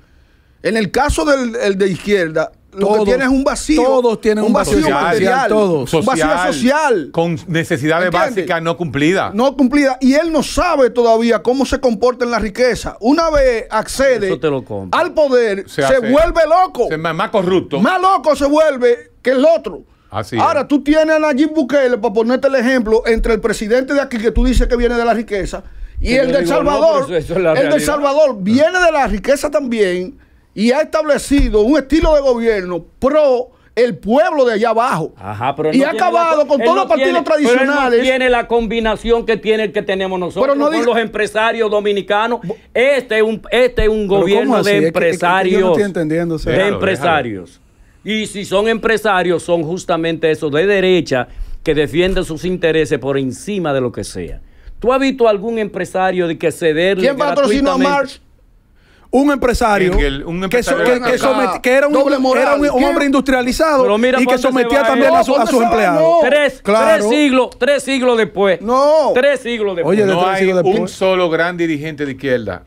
En el caso del de izquierda, lo que tiene es un vacío. Todos tienen un vacío, social, material. un vacío social. Con necesidades básicas no cumplidas. No cumplidas. Y él no sabe todavía cómo se comporta en la riqueza. Una vez accede al poder, se, vuelve loco. más corrupto. Más loco se vuelve que el otro. Así Ahora, tú tienes a Nayib Bukele, para ponerte el ejemplo, entre el presidente de aquí que tú dices que viene de la riqueza y, el del Salvador. el Salvador viene de la riqueza también y ha establecido un estilo de gobierno pro el pueblo de allá abajo. y ha acabado con todos los partidos tradicionales. tiene la combinación que tiene el que tenemos nosotros con los empresarios dominicanos. Este es un, este un gobierno de empresarios. de empresarios. Y si son empresarios, son justamente esos de derecha que defienden sus intereses por encima de lo que sea. ¿Tú has visto algún empresario de que cederle ¿Quién patrocina a un empresario, que, era un, hombre industrializado y que sometía también a, sus empleados. Tres, siglos, siglos después. No. Tres siglos después. hay un solo gran dirigente de izquierda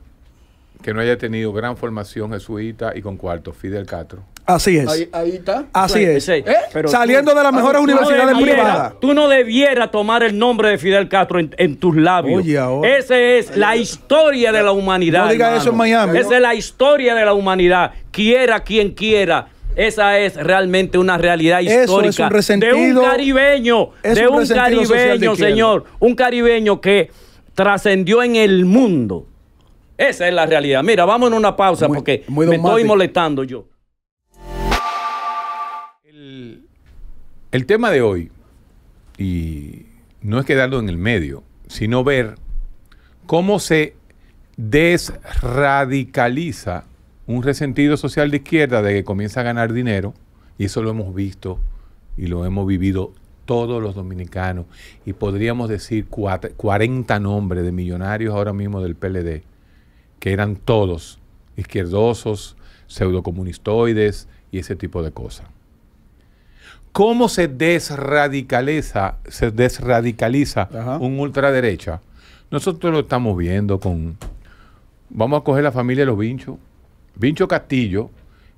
que no haya tenido gran formación jesuita y con cuarto, Fidel Castro. Así es. Ahí, está. Así es. ¿Eh? Eh, Saliendo de las mejores universidad universidades privadas. Tú no debieras tomar el nombre de Fidel Castro en, tus labios. Oye, Esa es la historia de la humanidad. No eso en Miami. Esa es la historia de la humanidad. Quiera quien quiera. Esa es realmente una realidad histórica es un resentido, de un caribeño, de un, caribeño, señor, un caribeño que trascendió en el mundo. Esa es la realidad. Mira, vamos a una pausa porque me estoy molestando yo. El tema de hoy, y no es quedarlo en el medio, sino ver cómo se desradicaliza un resentido social de izquierda de que comienza a ganar dinero, y eso lo hemos visto y lo hemos vivido todos los dominicanos, y podríamos decir 40 nombres de millonarios ahora mismo del PLD, que eran todos izquierdosos, pseudocomunistoides y ese tipo de cosas. ¿Cómo se desradicaliza, se desradicaliza un ultraderecha? Nosotros lo estamos viendo con... Vamos a coger la familia de los Vinchos. Vincho Castillo,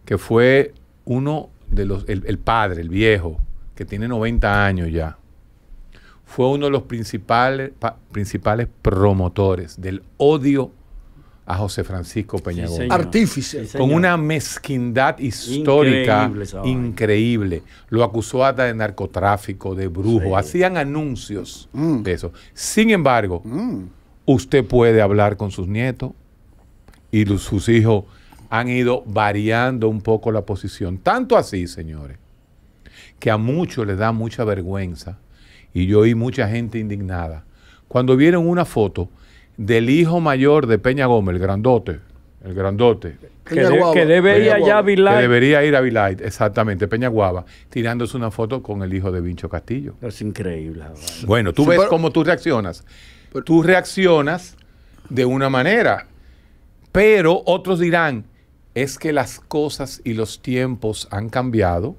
que fue uno de los... El, padre, el viejo, que tiene 90 años ya, fue uno de los principales, principales promotores del odio a José Francisco peña Artífice. con una mezquindad histórica increíble, Lo acusó hasta de narcotráfico, de brujo. Hacían anuncios mm. de eso. Sin embargo, mm. usted puede hablar con sus nietos y sus hijos han ido variando un poco la posición. Tanto así, señores, que a muchos les da mucha vergüenza. Y yo oí mucha gente indignada. Cuando vieron una foto del hijo mayor de Peña Gómez, el grandote, el grandote. Que, debería que, ir a Vilay. Que debería ir a Vilay, exactamente, Peña Guava, tirándose una foto con el hijo de Vincho Castillo. Es increíble. Bueno, tú ves cómo tú reaccionas. tú reaccionas de una manera, pero otros dirán, es que las cosas y los tiempos han cambiado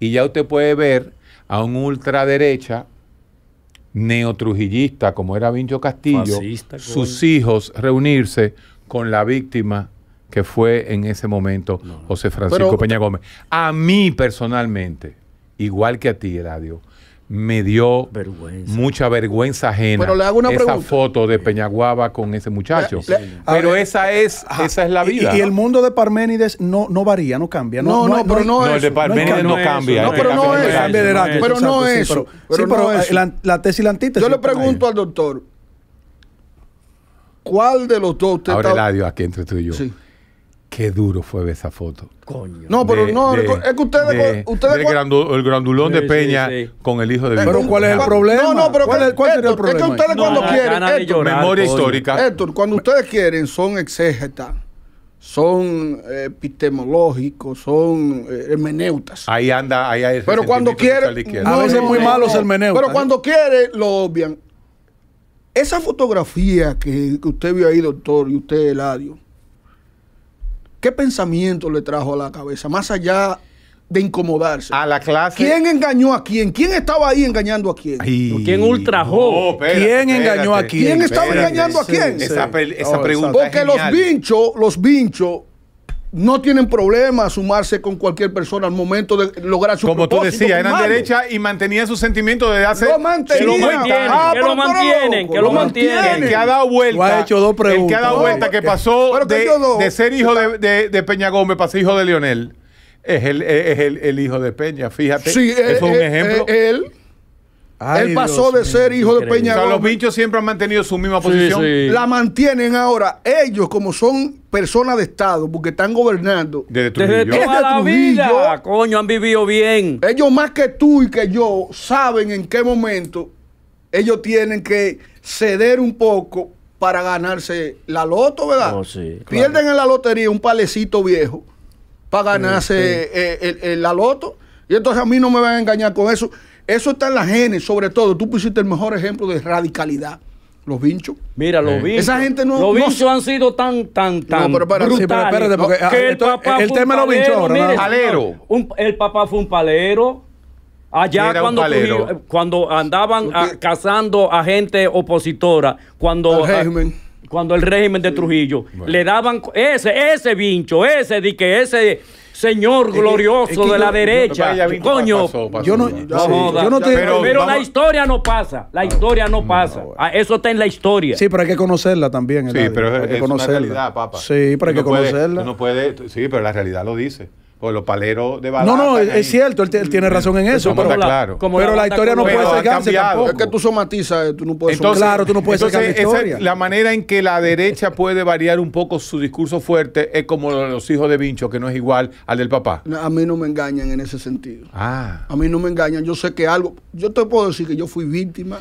y ya usted puede ver a un ultraderecha neotrujillista como era Vincho Castillo, sus hijos reunirse con la víctima que fue en ese momento José Francisco Peña Gómez. A mí personalmente, igual que a ti, Eladio, me dio mucha vergüenza ajena esa foto de Peñaguaba con ese muchacho. pero esa eh, es esa es la vida. Y, el mundo de Parménides no, no varía, no cambia. No, no, pero no, no, es. No, el de Parménides no, cambia. No, pero no es. Pero no es. Sí, pero la tesis y la antítesis. Yo le pregunto al doctor, ¿cuál de los dos usted Ahora, el audio aquí entre tú y yo. Sí. Qué duro fue esa foto. Coño. No, pero no, es que ustedes. ustedes el grandulón de Peña con el hijo de Pero ¿cuál es el problema? No, no, pero ¿cuál, es, el problema? Es que ustedes cuando quieren. Héctor, memoria histórica. Héctor, cuando ustedes quieren, son exégetas, son eh, epistemológicos, son eh, hermeneutas. Ahí anda, ahí hay. Pero cuando quieren. a veces muy malos hermeneutas. Pero cuando quieren, lo obvian. Esa fotografía que, que usted vio ahí, doctor, y usted, Eladio ¿Qué pensamiento le trajo a la cabeza? Más allá de incomodarse. A la clase. ¿Quién engañó a quién? ¿Quién estaba ahí engañando a quién? ¿Quién ultrajó? ¿Quién engañó a quién? ¿Quién estaba engañando a quién? esa, pregunta. Porque los binchos, los binchos no tienen problema sumarse con cualquier persona al momento de lograr su Como tú decías, eran derecha y mantenían sus sentimientos de hace... Lo lo mantienen, que, lo mantienen que lo mantienen. El que ha dado vuelta. Ha hecho dos preguntas. que ha dado vuelta, que pasó de, ser hijo de, de, Peña Gómez para ser hijo de Lionel Es el, es el, el hijo de Peña, fíjate. Sí, eh, eh, eh, él, un ejemplo. él él pasó de ser hijo de Peña los bichos siempre han mantenido su misma posición. La mantienen ahora. Ellos, como son personas de Estado, porque están gobernando. Desde tu vida, coño, han vivido bien. Ellos más que tú y que yo saben en qué momento ellos tienen que ceder un poco para ganarse la loto, ¿verdad? Oh, Pierden en la lotería un palecito viejo para ganarse eh, la loto. Y entonces a mí no me van a engañar con eso. Eso está en la genes, sobre todo. Tú pusiste el mejor ejemplo de radicalidad. Los vinchos. Mira, los vinchos. Esa gente no. Los vinchos han sido tan, tan, tan. No, pero espérate, porque ah, el, tema de los vinchos Palero. el papá fue un palero. Allá cuando, andaban cazando a gente opositora, cuando. El régimen. cuando el régimen de Trujillo. Le daban ese, ese vincho, ese, de que ese señor glorioso de la derecha. Coño, yo no, yo no te, pero, la historia no pasa, la ah, historia no, pasa. Ah, eso está en la historia. Sí, pero hay que conocerla también. Sí, pero es, hay conocerla. Una realidad, papa. Sí, pero hay que conocerla. no puede, sí, pero la realidad lo dice o los paleros de balada. No, no, es, cierto, él, tiene razón en eso. pero, la, como la historia no puede ser tampoco. Es que tú somatizas, eh, tú no puedes entonces, Claro, tú entonces, la manera en que la derecha puede variar un poco su discurso fuerte es como los hijos de Vincho, que no es igual al del papá. a mí no me engañan en ese sentido. Ah. A mí no me engañan. Yo sé que algo. Yo te puedo decir que yo fui víctima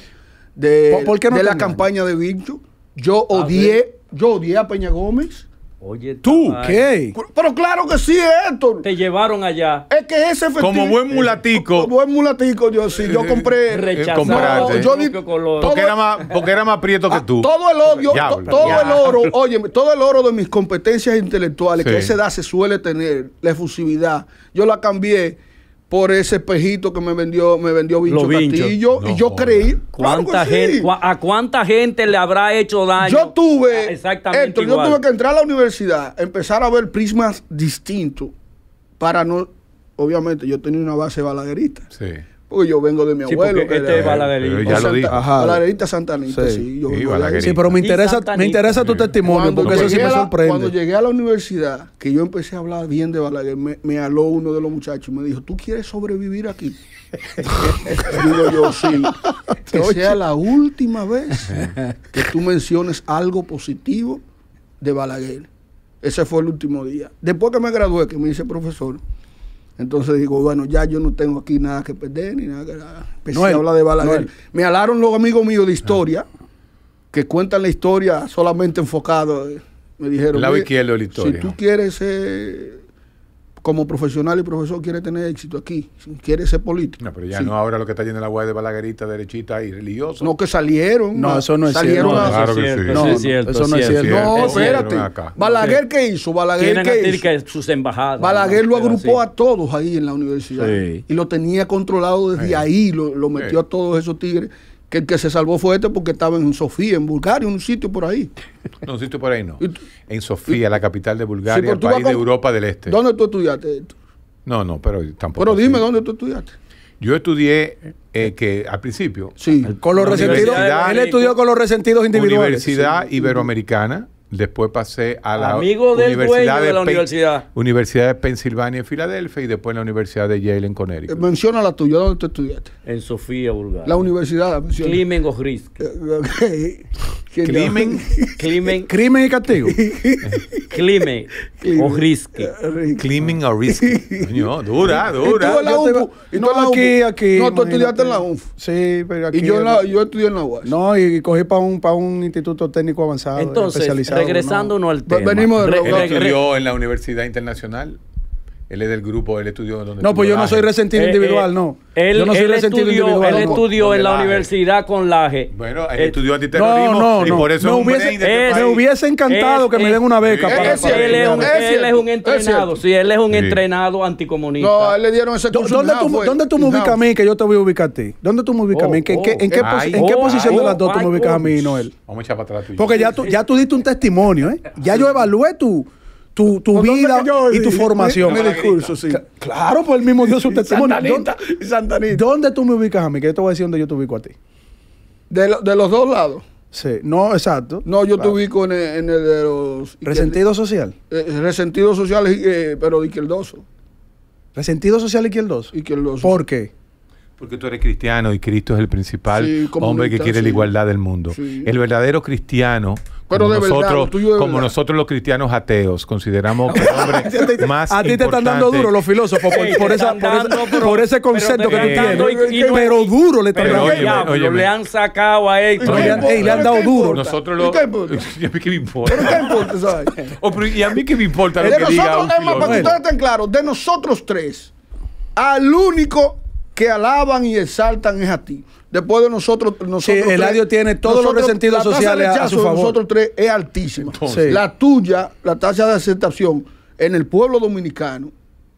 de, de la campaña de Vincho. Yo odié, yo odié a Peña Gómez. Oye, ¿Tú? ¿Qué? Pero claro que sí, Héctor. Te llevaron allá. Es que ese festival. Como buen eh, mulatico. Como buen mulatico, yo sí. Yo compré. Rechazado. yo Porque, era más, porque era más prieto que ah, tú. Todo el oro, todo el oro, oye, todo el oro de mis competencias intelectuales, que esa edad se suele tener, la efusividad, yo la cambié por ese espejito que me vendió, me vendió Vincho Castillo. y yo creí. ¿cuánta gente, ¿A cuánta gente le habrá hecho daño? Yo tuve. Ah, exactamente. Esto, Yo tuve que entrar a la universidad, empezar a ver prismas distintos para no. Obviamente, yo tenía una base balaguerista. Sí. Porque yo vengo de mi abuelo. este es eh, Ya Santanita, sí. pero me interesa, me interesa tu testimonio porque eso sí me sorprende. cuando llegué a la universidad, que yo empecé a hablar bien de Balaguer, me, me aló uno de los muchachos y me dijo, ¿tú quieres sobrevivir aquí? Digo yo, sí. Que sea la última vez que tú menciones algo positivo de Balaguer. Ese fue el último día. Después que me gradué, que me hice profesor, entonces digo, bueno, ya yo no tengo aquí nada que perder ni nada que nada. Pues de Me hablaron los amigos míos de historia, ah. que cuentan la historia solamente enfocado. Eh, me dijeron, la Si tú quieres como profesional y profesor quiere tener éxito aquí, quiere ser político. No, pero ya no ahora lo que está yendo la web de balaguerita, derechita y religiosa. No, que salieron. No, eso no es cierto. No, eso, no, eso no es cierto. No, espérate. Balaguer, ¿qué hizo? Balaguer, ¿qué hizo? Que sus embajadas. Balaguer lo agrupó a todos ahí en la universidad. Y lo tenía controlado desde ahí, lo metió a todos esos tigres el que se salvó fue este porque estaba en Sofía, en Bulgaria, un sitio por ahí. No, un sitio por ahí no. En Sofía, la capital de Bulgaria, país de Europa del Este. ¿Dónde tú estudiaste esto? No, no, pero tampoco. Pero dime, ¿dónde tú estudiaste? Yo estudié eh, que al principio. Sí, con los resentidos. Él estudió con los resentidos individuales. Universidad Iberoamericana Después pasé a la Universidad de, la universidad. Universidad de Pensilvania en Filadelfia y después en la Universidad de Yale en Connecticut. Eh, menciona la tuya, ¿dónde tú estudiaste? En Sofía, Bulgaria. La universidad, o Climen Gojrisk. Climen. Climen. Crimen y castigo. Climen. Ogriski. Eh, Climen Risk. No, dura, dura. ¿Y tú la ¿Y no, aquí, aquí. No, tú estudiaste en la UF? Sí, pero aquí. Y yo, yo estudié en la UAS. No, y cogí para un, un instituto técnico avanzado. especializado regresando no. al tema. Venimos de en la Universidad Internacional. Él es del grupo, él estudió donde No, pues yo no soy resentido eh, individual, eh, no. Él, yo no soy resentido estudió, individual. Él estudió en la universidad con Laje. Bueno, él eh, estudió antiterrorismo no, no, y por eso me este hubiese, encantado que me den una beca. para, él, es un, entrenado, sí, él es un entrenado anticomunista. No, él le dieron ese curso. ¿Dónde, tú, ¿dónde tú me ubicas a mí que yo te voy a ubicar a ti? ¿Dónde tú me ubicas a mí? ¿En qué oh, oh, oh, posición de las dos tú me ubicas a mí, Noel? Vamos a echar para atrás Porque ya tú diste un testimonio, ¿eh? Ya yo evalué tu tu, vida y tu formación. Claro, por el mismo Dios su testimonio. Santanita, Santanita. ¿Dónde tú me ubicas a mí? Que yo te voy a decir dónde yo te ubico a ti. De, los dos lados. Sí, no, exacto. No, yo te ubico en el, en el de los... Resentido social. resentido social, pero izquierdoso. Resentido social izquierdoso. Izquierdoso. ¿Por qué? Porque tú eres cristiano y Cristo es el principal hombre que quiere la igualdad del mundo. El verdadero cristiano pero como de nosotros, verdad, como nosotros los cristianos ateos consideramos que el hombre más A ti te están dando duro los filósofos por, ese concepto que tú tienes. pero duro le están dando. le han sacado a él le, han, dado duro. Nosotros lo, oh, ¿Y a mí qué me importa? ¿Y a mí qué me importa lo que diga un para que ustedes estén claros, de nosotros tres, al único que alaban y exaltan es a ti. Después de nosotros, nosotros sí, Eladio tiene todos los resentidos sociales a su favor. De nosotros tres es altísima. la tuya, la tasa de aceptación en el pueblo dominicano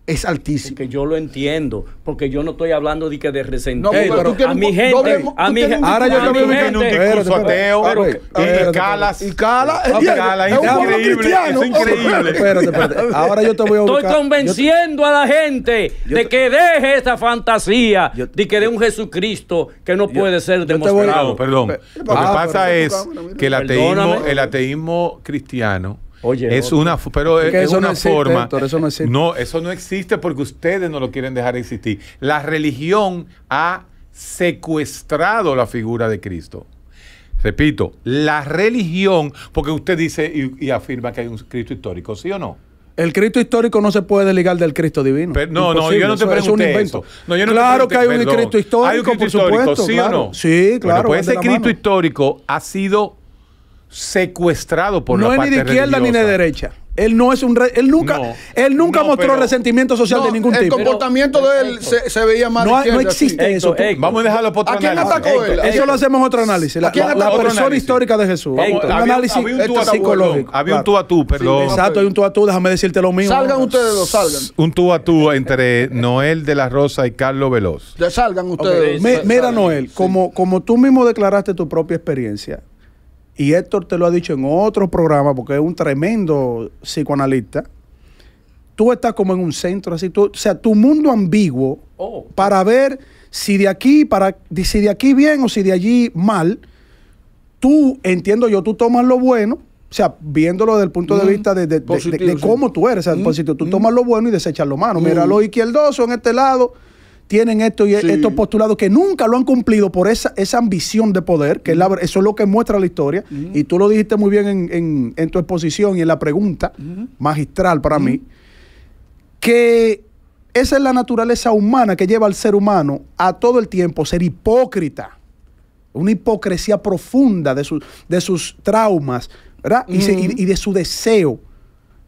es altísimo. Que yo lo entiendo, porque yo no estoy hablando de que de resentimiento. a mi gente, a mi gente. Ahora yo también en un discurso ateo y calas. Y calas, y ah, increíble, es increíble. Espérate, espérate. Ahora yo te voy a buscar. Estoy convenciendo a la gente de que deje esa fantasía de que de un Jesucristo que no puede ser demostrado. Perdón, lo que pasa es que el ateísmo cristiano es una, pero es, una forma. eso no, eso no existe porque ustedes no lo quieren dejar existir. La religión ha secuestrado la figura de Cristo. Repito, la religión, porque usted dice y, afirma que hay un Cristo histórico, ¿sí o no? El Cristo histórico no se puede ligar del Cristo divino. no, no, yo no te pregunto. eso. claro que hay un Cristo histórico, ¿Hay un Cristo ¿Sí o no? Sí, claro. Pues ese Cristo histórico ha sido secuestrado por la parte No es ni de izquierda ni de derecha. Él no es un él nunca él nunca mostró resentimiento social de ningún tipo. El comportamiento de él se, veía mal. No, no existe eso. Vamos a dejarlo por ¿A quién Atacó él? Eso lo hacemos otro análisis. La, persona histórica de Jesús. Vamos, un análisis tú psicológico. Había un tú a tú, perdón. exacto, hay un tú a tú, déjame decirte lo mismo. Salgan ustedes dos, salgan. Un tú a tú entre Noel de la Rosa y Carlos Veloz. Ya salgan ustedes. mira, Noel, como, como tú mismo declaraste tu propia experiencia, y Héctor te lo ha dicho en otro programa porque es un tremendo psicoanalista, tú estás como en un centro, así, tú, o sea, tu mundo ambiguo oh. para ver si de aquí, para, si de aquí bien o si de allí mal, tú, entiendo yo, tú tomas lo bueno o sea, viéndolo desde el punto de mm. vista de, de, de, cómo tú eres, o sea, mm. tú tomas mm. lo bueno y desechas lo malo. Mira, lo izquierdoso en este lado, tienen esto y estos postulados que nunca lo han cumplido por esa, esa ambición de poder, que eso es lo que muestra la historia. Y tú lo dijiste muy bien en, tu exposición y en la pregunta magistral para mí, que esa es la naturaleza humana que lleva al ser humano a todo el tiempo ser hipócrita, una hipocresía profunda de, de sus traumas Y, de su deseo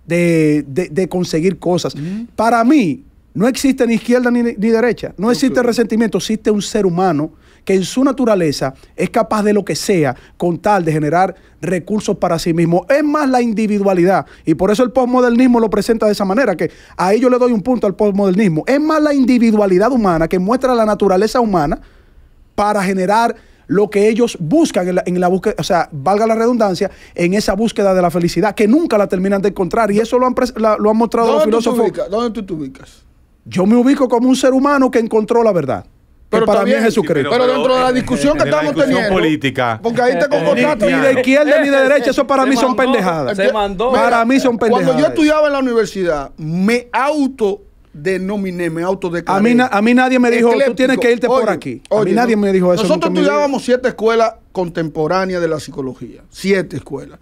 de conseguir cosas. Para mí, no existe ni izquierda ni, derecha, no existe resentimiento, existe un ser humano que en su naturaleza es capaz de lo que sea con tal de generar recursos para sí mismo. Es más la individualidad. Y por eso el postmodernismo lo presenta de esa manera, que ahí yo le doy un punto al postmodernismo. Es más la individualidad humana que muestra la naturaleza humana para generar lo que ellos buscan en la, en la, búsqueda, o sea, valga la redundancia, en esa búsqueda de la felicidad, que nunca la terminan de encontrar. Y eso lo han, lo han mostrado los filósofos. ¿Dónde tú te ubicas? Yo me ubico como un ser humano que encontró la verdad. pero para mí es Jesucristo. Pero, dentro de la discusión que estamos teniendo. política. Porque ahí te eh, concordaste eh, ni de izquierda ni de eh, derecha. Eso para mí son pendejadas. Se mandó. Para mí son pendejadas. Cuando yo estudiaba en la universidad, me auto me autodeclaré. A mí, nadie me dijo, tú tienes que irte por aquí. a mí nadie me dijo eso. Nosotros estudiábamos siete escuelas contemporáneas de la psicología. Siete escuelas.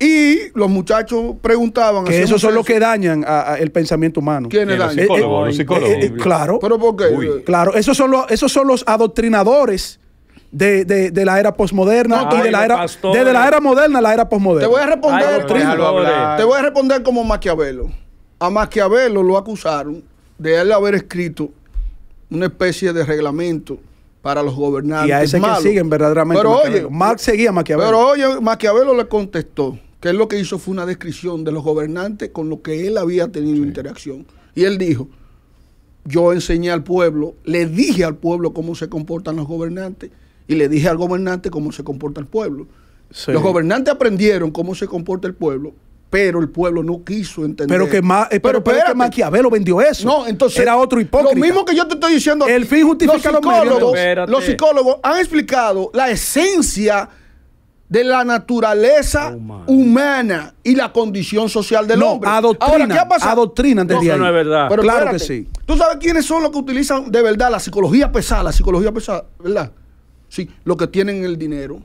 Y los muchachos preguntaban. Que esos son los que dañan el pensamiento humano. ¿Quiénes dañan? Los eh, eh, psicólogos. Eh, claro. ¿Pero por qué? Claro, esos son los, esos son los adoctrinadores. De, la era posmoderna y de la era desde la era moderna a la era posmoderna. Te voy a responder, como Maquiavelo. A Maquiavelo lo acusaron de él haber escrito una especie de reglamento para los gobernantes. Y a ese que siguen verdaderamente. Pero oye, Marx seguía Maquiavelo. Pero oye, Maquiavelo le contestó que es lo que hizo fue una descripción de los gobernantes con lo que él había tenido interacción. Y él dijo, yo enseñé al pueblo, le dije al pueblo cómo se comportan los gobernantes y le dije al gobernante cómo se comporta el pueblo. Los gobernantes aprendieron cómo se comporta el pueblo, pero el pueblo no quiso entender. Pero que, eh, pero, pero, que Maquiavelo vendió eso. No, entonces era otro hipócrita. Lo mismo que yo te estoy diciendo. El fin justifica los psicólogos. los psicólogos han explicado la esencia de la naturaleza oh, humana. y la condición social del hombre. Adoctrina, Ahora, ¿qué ha pasado? no, es verdad. claro que sí. ¿Tú sabes quiénes son los que utilizan de verdad la psicología pesada? La psicología pesada, ¿verdad? Sí, los que tienen el dinero,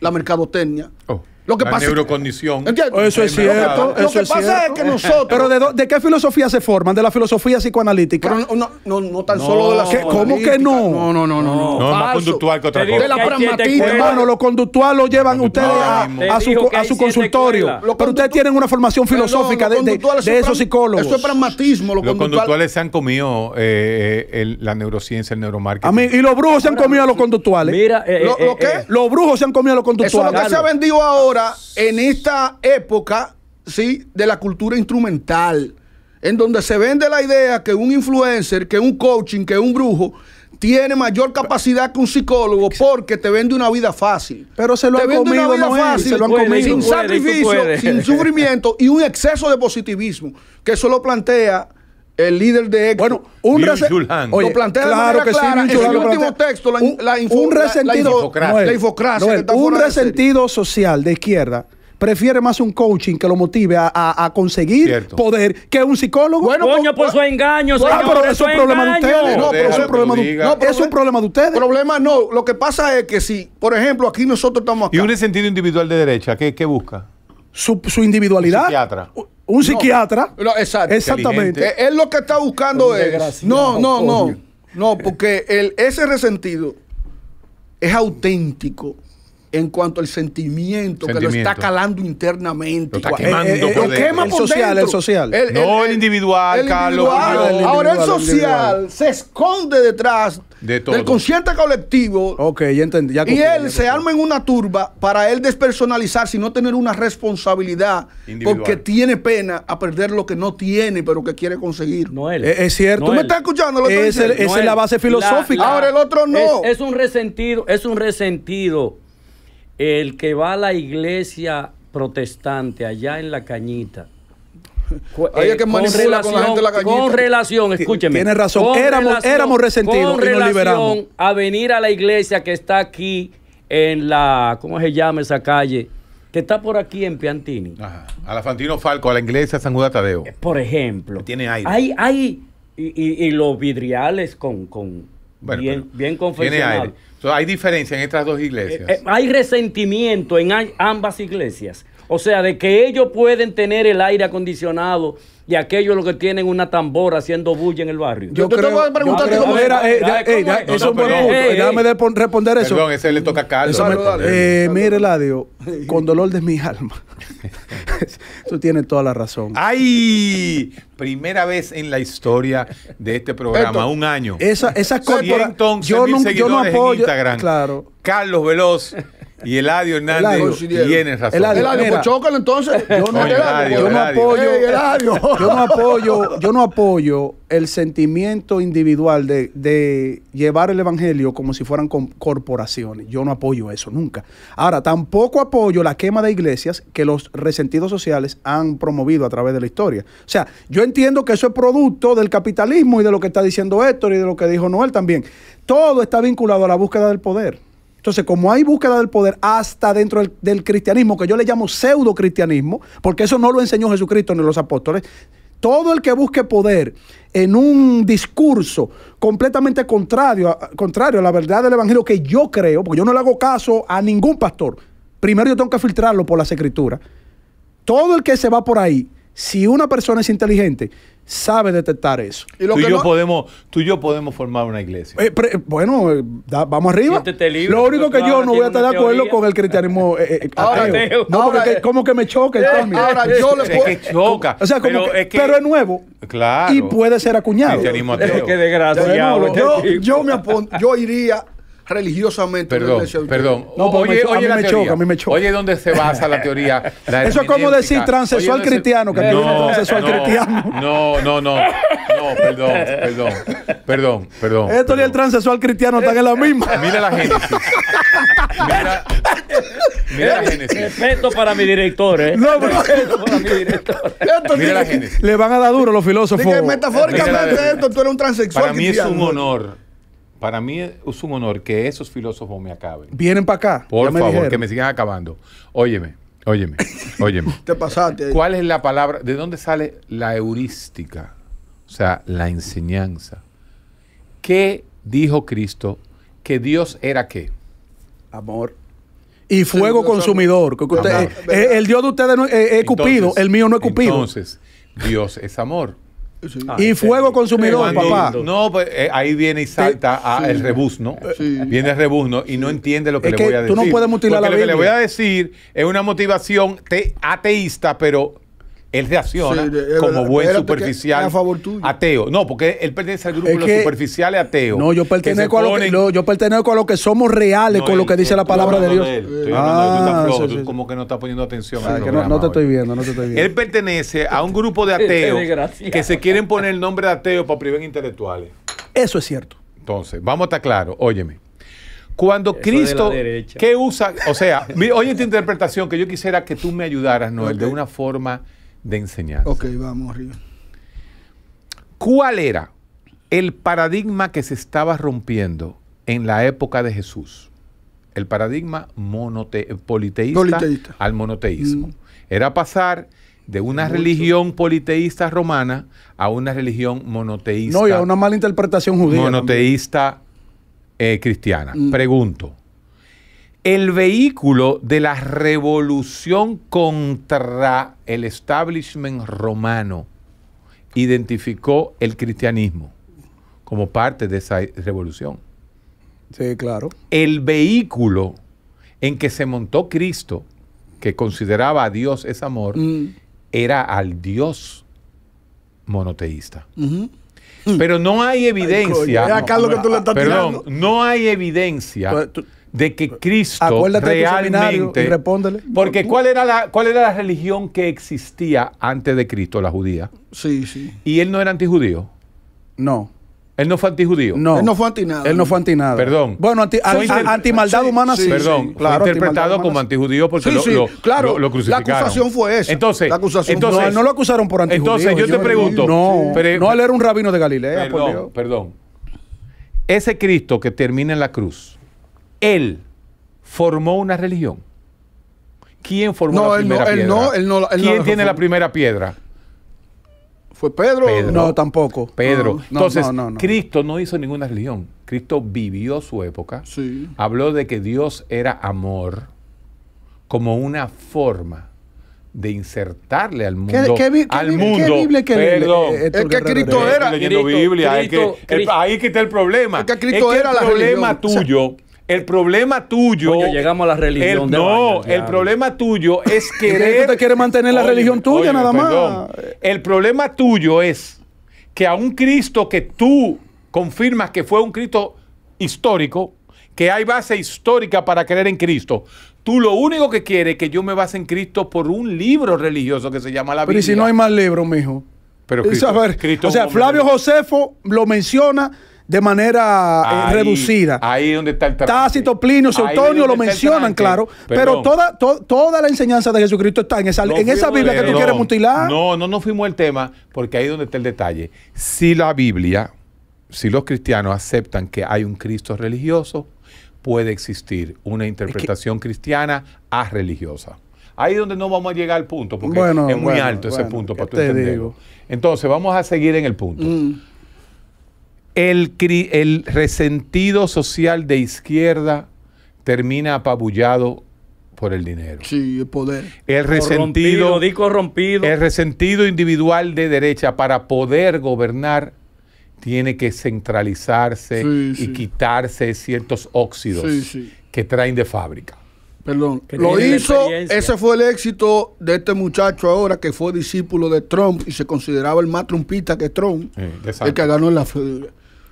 la mercadotecnia. Oh. Lo que la pasa neurocondición. eso es cierto. Lo que, pasa es que nosotros. Pero de, qué filosofía se forman? De la filosofía psicoanalítica. Pero no, no, no, tan solo de la psicoanalítica ¿Cómo que no? No, no, no, no. más conductual que otra cosa. De la pragmatica, hermano. Lo conductual lo llevan ustedes a, su, consultorio. Pero ustedes tienen una formación filosófica de, de, esos psicólogos. Eso es pragmatismo. Lo los conductuales se han comido eh, eh, la neurociencia, el neuromarketing. y los brujos se han comido a los conductuales. Mira, eh, ¿lo qué? Los brujos se han comido a los conductuales. Eso lo que se ha vendido ahora en esta época, sí, de la cultura instrumental, en donde se vende la idea que un influencer, que un coaching, que un brujo, tiene mayor capacidad que un psicólogo porque te vende una vida fácil. Pero se lo han vende comido, una vida fácil, sin sacrificio, sin sufrimiento y un exceso de positivismo, que eso lo plantea el líder de Bueno, un resentido. Lo plantea claro que Sí, en el último texto, la, un, resentido, un resentido social de izquierda prefiere más un coaching que lo motive a, a, conseguir poder que un psicólogo. Bueno, Coño, pues, por, su engaño. señor, pero eso es un problema de ustedes. No, eso es un problema de ustedes. Problema no. Lo que pasa es que si, por ejemplo, aquí nosotros estamos acá. ¿Y un resentido individual de derecha? ¿Qué, qué busca? Su, su individualidad. psiquiatra un psiquiatra. Exactamente. Es lo que está buscando es. No, no, no. No, porque el, ese resentido es auténtico en cuanto al sentimiento, que lo está calando internamente. Lo eh, eh, quema el por social, dentro. el social. El, no el, individual, Carlos. Ahora el social se esconde detrás del consciente colectivo. Ok, ya entendí. y él se arma en una turba para él despersonalizar y no tener una responsabilidad porque tiene pena a perder lo que no tiene, pero que quiere conseguir. No él. Eh, es, cierto. me estás escuchando? Lo es, esa es la base filosófica. Ahora el otro no. es un resentido, es un resentido el que va a la iglesia protestante allá en la cañita. Hay eh, que con relación, con, la gente la con relación, escúcheme. Tiene razón, éramos, éramos resentidos y nos liberamos. a venir a la iglesia que está aquí en la, ¿cómo se llama esa calle? Que está por aquí en Piantini. Ajá. A la Fantino Falco, a la iglesia San Judas Tadeo. Eh, por ejemplo. tiene aire. Hay, hay, y, y los vidriales con, con bien, bien confesional. hay diferencia en estas dos iglesias. Eh, eh, hay resentimiento en ambas iglesias. O sea, de que ellos pueden tener el aire acondicionado y aquellos los que tienen una tambora haciendo bulla en el barrio. Yo, yo creo, te voy a preguntar cómo era. es Déjame responder eso. Perdón, ese le toca a Carlos. Eh, mire, Ladio, con dolor de mi alma. Tú tienes toda la razón. ¡Ay! Primera vez en la historia de este programa, un año. Esa, esas corporaciones. Yo, no, yo no apoyo. En Instagram. Claro. Carlos Veloz y Eladio Hernández tiene razón. Eladio, Eladio pues chócalo entonces. Yo no, apoyo. yo no apoyo, yo no apoyo el sentimiento individual de, de llevar el evangelio como si fueran corporaciones. Yo no apoyo eso nunca. Ahora, tampoco apoyo la quema de iglesias que los resentidos sociales han promovido a través de la historia. O sea, yo entiendo que eso es producto del capitalismo y de lo que está diciendo Héctor y de lo que dijo Noel también. Todo está vinculado a la búsqueda del poder. Entonces, como hay búsqueda del poder hasta dentro del, cristianismo, que yo le llamo pseudo cristianismo, porque eso no lo enseñó Jesucristo ni los apóstoles, todo el que busque poder en un discurso completamente contrario contrario a la verdad del Evangelio que yo creo, porque yo no le hago caso a ningún pastor, primero yo tengo que filtrarlo por las escrituras. Todo el que se va por ahí, si una persona es inteligente, sabe detectar eso. Y tú, y yo podemos, tú y yo podemos formar una iglesia. Eh, bueno, vamos arriba. lo único que yo no voy a estar de acuerdo con el cristianismo eh, eh, eh, ahora, ateo. No, porque como que me choca. ahora yo le puedo, es que choca. O sea, pero, que, es pero, es nuevo. Claro. Y puede ser acuñado. Cristianismo ateo. Es que desgraciado. Bueno, yo, yo, me apunto, yo iría religiosamente perdón, Perdón, no, oye, oye, a mí me choca, a mí me Oye, ¿dónde se basa la teoría? Eso es como decir transexual cristiano, que no, transexual no, cristiano. No, no, no. No, perdón, perdón. Perdón, perdón. Esto y el transexual cristiano están en la misma. Mira la génesis. Mira, mira la génesis. Respeto para mi director, ¿eh? No, pero... Respeto para mi director. mira la génesis. Le van a dar duro los filósofos. metafóricamente esto, tú eres un transexual Para mí es un honor para mí es un honor que esos filósofos me acaben. Vienen para acá. Por favor, que me sigan acabando. Óyeme, óyeme, óyeme. Te pasaste. ¿Cuál es la palabra? ¿De dónde sale la heurística? O sea, la enseñanza. ¿Qué dijo Cristo? Que Dios era qué? Amor. Y fuego consumidor. el Dios de ustedes es Cupido, el mío no es Cupido. Entonces, Dios es amor. Ah, y fuego consumidor, papá. No, pues eh, ahí viene y salta eh, a el rebuzno. Eh, viene el rebuzno y no entiende lo que le voy a decir. Tú no puedes mutilar a la Biblia. Lo que le voy a decir es una motivación ateísta, pero él reacciona como buen superficial favor ateo. No, porque él pertenece al grupo de los superficiales ateos. No, yo pertenezco, a lo que, somos reales con lo que dice la palabra de Dios. Ah, como que no está poniendo atención. no, te estoy viendo, no te estoy viendo. Él pertenece a un grupo de ateos que se quieren poner el nombre de ateo para privar intelectuales. Eso es cierto. Entonces, vamos a estar claros, óyeme. Cuando Cristo, ¿qué usa? O sea, oye esta interpretación que yo quisiera que tú me ayudaras, Noel, de una forma de enseñanza. Ok, vamos arriba. ¿Cuál era el paradigma que se estaba rompiendo en la época de Jesús? El paradigma politeísta, al monoteísmo. Mm. Era pasar de una religión politeísta romana a una religión monoteísta. No, y a una mala interpretación judía. Monoteísta eh, cristiana. Mm. Pregunto, el vehículo de la revolución contra el establishment romano identificó el cristianismo como parte de esa revolución. Sí, claro. El vehículo en que se montó Cristo, que consideraba a Dios ese amor, mm. era al Dios monoteísta. Pero no hay evidencia. que tú estás perdón, no hay evidencia. Pues de que Cristo Acuérdate realmente... De y porque ¿cuál era, la, ¿cuál era la religión que existía antes de Cristo, la judía? Sí, sí. ¿Y él no era antijudío? No. Él no fue antijudío. No. Él no fue nada. Él no fue nada. Perdón. Bueno, anti, anti, antimaldad humana sí. sí perdón. claro, fue interpretado como antijudío porque lo, lo, claro, crucificaron. La acusación fue esa. Entonces, la acusación entonces no, lo acusaron por antijudío. Entonces, yo, te pregunto. No, no, él era un rabino de Galilea. perdón. Ese Cristo que termina en la cruz él formó una religión. ¿Quién formó la primera piedra? ¿Quién tiene la primera piedra? ¿Fue Pedro? No, tampoco. Pedro. Entonces, Cristo no hizo ninguna religión. Cristo vivió su época. Sí. Habló de que Dios era amor como una forma de insertarle al mundo. ¿Qué, al qué, Biblia Perdón. Es que Cristo era. Leyendo Biblia. ahí que está el problema. Es que Cristo era el problema tuyo. El problema tuyo. llegamos a la religión. no, el problema tuyo es querer. mantener la religión tuya nada más. El problema tuyo es que a un Cristo que tú confirmas que fue un Cristo histórico, que hay base histórica para creer en Cristo. Tú lo único que quieres es que yo me base en Cristo por un libro religioso que se llama la Biblia. Pero ¿y si no hay más libros, mijo? Pero eh, Cristo, Cristo o sea, Flavio Josefo lo menciona de manera eh, reducida. Ahí donde está el Tácito, Plinio, Seutonio lo mencionan, claro. Pero toda, toda la enseñanza de Jesucristo está en esa, en esa Biblia que tú quieres mutilar. No, no nos fuimos el tema, porque ahí donde está el detalle. Si la Biblia, si los cristianos aceptan que hay un Cristo religioso, puede existir una interpretación cristiana a religiosa. Ahí es donde no vamos a llegar al punto, porque es muy alto ese punto para tú entender. Entonces, vamos a seguir en el punto. Mm. El, resentido social de izquierda termina apabullado por el dinero. Sí, el poder. El resentido, corrompido, El resentido individual de derecha para poder gobernar tiene que centralizarse y quitarse ciertos óxidos que traen de fábrica. Perdón, lo hizo, ese fue el éxito de este muchacho ahora que fue discípulo de Trump y se consideraba el más trumpista que Trump, el que ganó la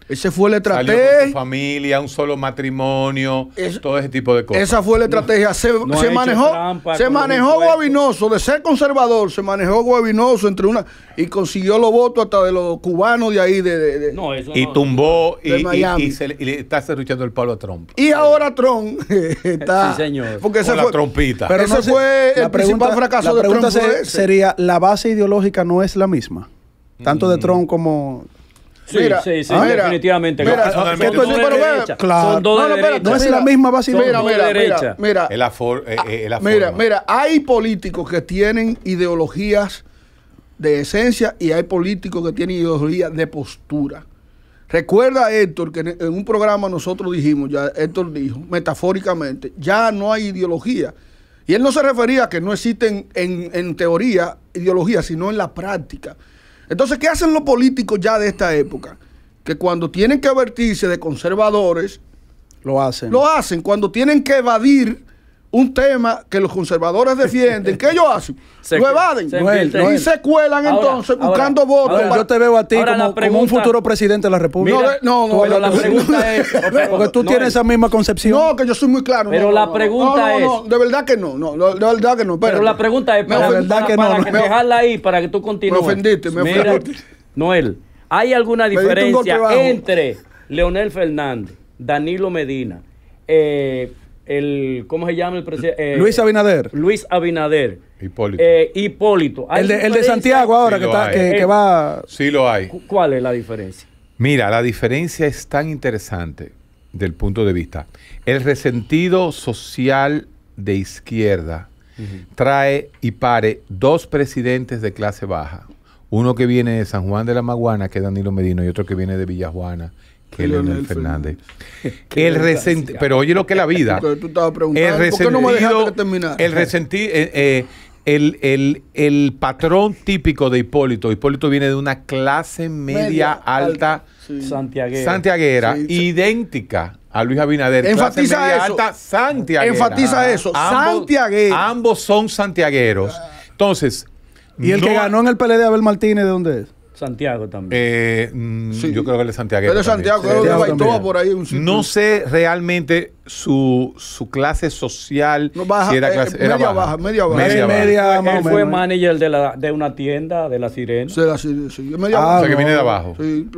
esa fue la estrategia. familia, un solo matrimonio, todo ese tipo de cosas. Esa fue la estrategia. se, manejó, se Guavinoso, de ser conservador, se manejó Guavinoso entre una. Y consiguió los votos hasta de los cubanos de ahí. De, y tumbó y, y, le está cerruchando el palo a Trump. Y ahora Trump eh, está. Sí, señor. la trompita. Pero ese fue el principal fracaso de Trump. pregunta sería: ¿la base ideológica no es la misma? tanto de mm. Trump como Sí, sí, ah, definitivamente. Mira, son, ah, no, es la misma Mira, mira, mira, eh, eh, mira. mira, hay políticos que tienen ideologías de esencia y hay políticos que tienen ideologías de postura. Recuerda, Héctor, que en un programa nosotros dijimos, ya Héctor dijo, metafóricamente, ya no hay ideología. Y él no se refería a que no existen en, en teoría ideologías, sino en la práctica. Entonces, ¿qué hacen los políticos ya de esta época? Que cuando tienen que advertirse de conservadores, lo hacen. Lo hacen. Cuando tienen que evadir un tema que los conservadores defienden, ¿qué ellos hacen? Se lo evaden y se cuelan entonces buscando votos. Ahora, Yo te veo a ti como, un futuro presidente de la República. no, no, pero la pregunta es... Porque, tú tienes esa misma concepción. No, que yo soy muy claro. Pero la pregunta es... No, de verdad que no, no, de verdad que no. Pero la pregunta es, para, verdad que para, dejarla ahí, para que tú continúes. Me ofendiste, me ofendiste. Noel, ¿hay alguna diferencia entre Leonel Fernández, Danilo Medina, eh, el ¿cómo se llama el presidente? Eh, Luis Abinader. Luis Abinader. Hipólito. Eh, Hipólito. El de, Santiago ahora eh, que, va... Sí lo hay. ¿Cuál es la diferencia? Mira, la diferencia es tan interesante del punto de vista. El resentido social de izquierda trae y pare dos presidentes de clase baja. Uno que viene de San Juan de la Maguana, que es Danilo Medino, y otro que viene de Villajuana, que Leonel Fernández. El Pero oye lo que la vida. Tú el resentido, no me El resentido, eh, eh, el, el, el, patrón típico de Hipólito. Hipólito viene de una clase media, alta, santiaguera, santiaguera idéntica a Luis Abinader. Enfatiza eso. Alta, santiaguera. Enfatiza ah, eso. Ambos, santiaguera. Ambos son santiagueros. Entonces. ¿Y el que ganó en el PLD Abel Martínez de dónde es? Santiago también. Eh, mm, Yo creo que el es Santiago. Él es Santiago, creo que por ahí. Un no sé realmente su, su clase social. No, baja, si era eh, clase, media baja. media baja. Media, Él fue manager de, la, de una tienda, de la sirena. Sí, la sirena, Media ah, O sea, que viene de abajo. Sí.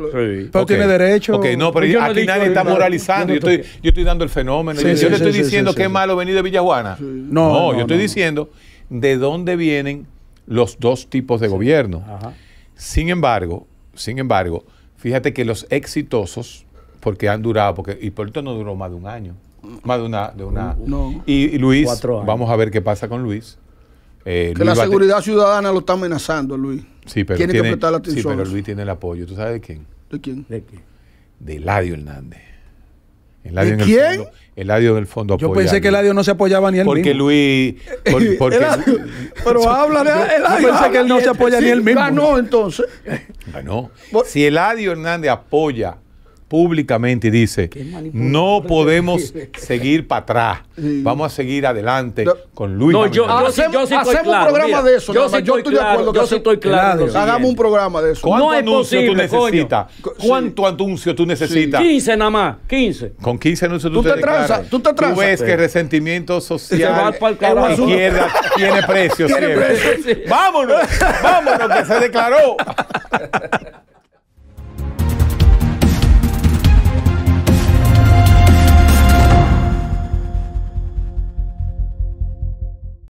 Pero tiene derecho. Ok, no, pero aquí nadie está moralizando. Yo, estoy, yo estoy dando el fenómeno. yo le estoy diciendo que es malo venir de Villajuana. No, yo estoy diciendo de dónde vienen los dos tipos de gobierno. Ajá. Sin embargo, sin embargo, fíjate que los exitosos, porque han durado, porque esto no duró más de un año, más de una... De una y, Luis, vamos a ver qué pasa con Luis. Eh, que la seguridad ciudadana lo está amenazando, Luis. Sí, pero, tiene, que atención. Sí, pero Luis tiene el apoyo. ¿Tú sabes de quién? ¿De quién? De, quién? Eladio Hernández. ¿De quién? Eladio del fondo Yo pensé que el Eladio no se apoyaba ni él porque mismo. Luis, porque Luis... pero habla de Eladio. Yo pensé que él no se apoya ni él mismo. no entonces. no Si Eladio Hernández apoya públicamente y dice, no podemos seguir para atrás, vamos a seguir adelante con Luis. No, hacemos un programa de eso. Yo, estoy, de acuerdo yo estoy claro. Hagamos un programa de eso. ¿Cuánto no anuncio tú necesitas? ¿Cuánto anuncio tú necesitas? 15 nada más, 15. Con 15 anuncios tú, te, te transas, tú ves que el resentimiento social la izquierda tiene precio Vámonos, vámonos que se declaró.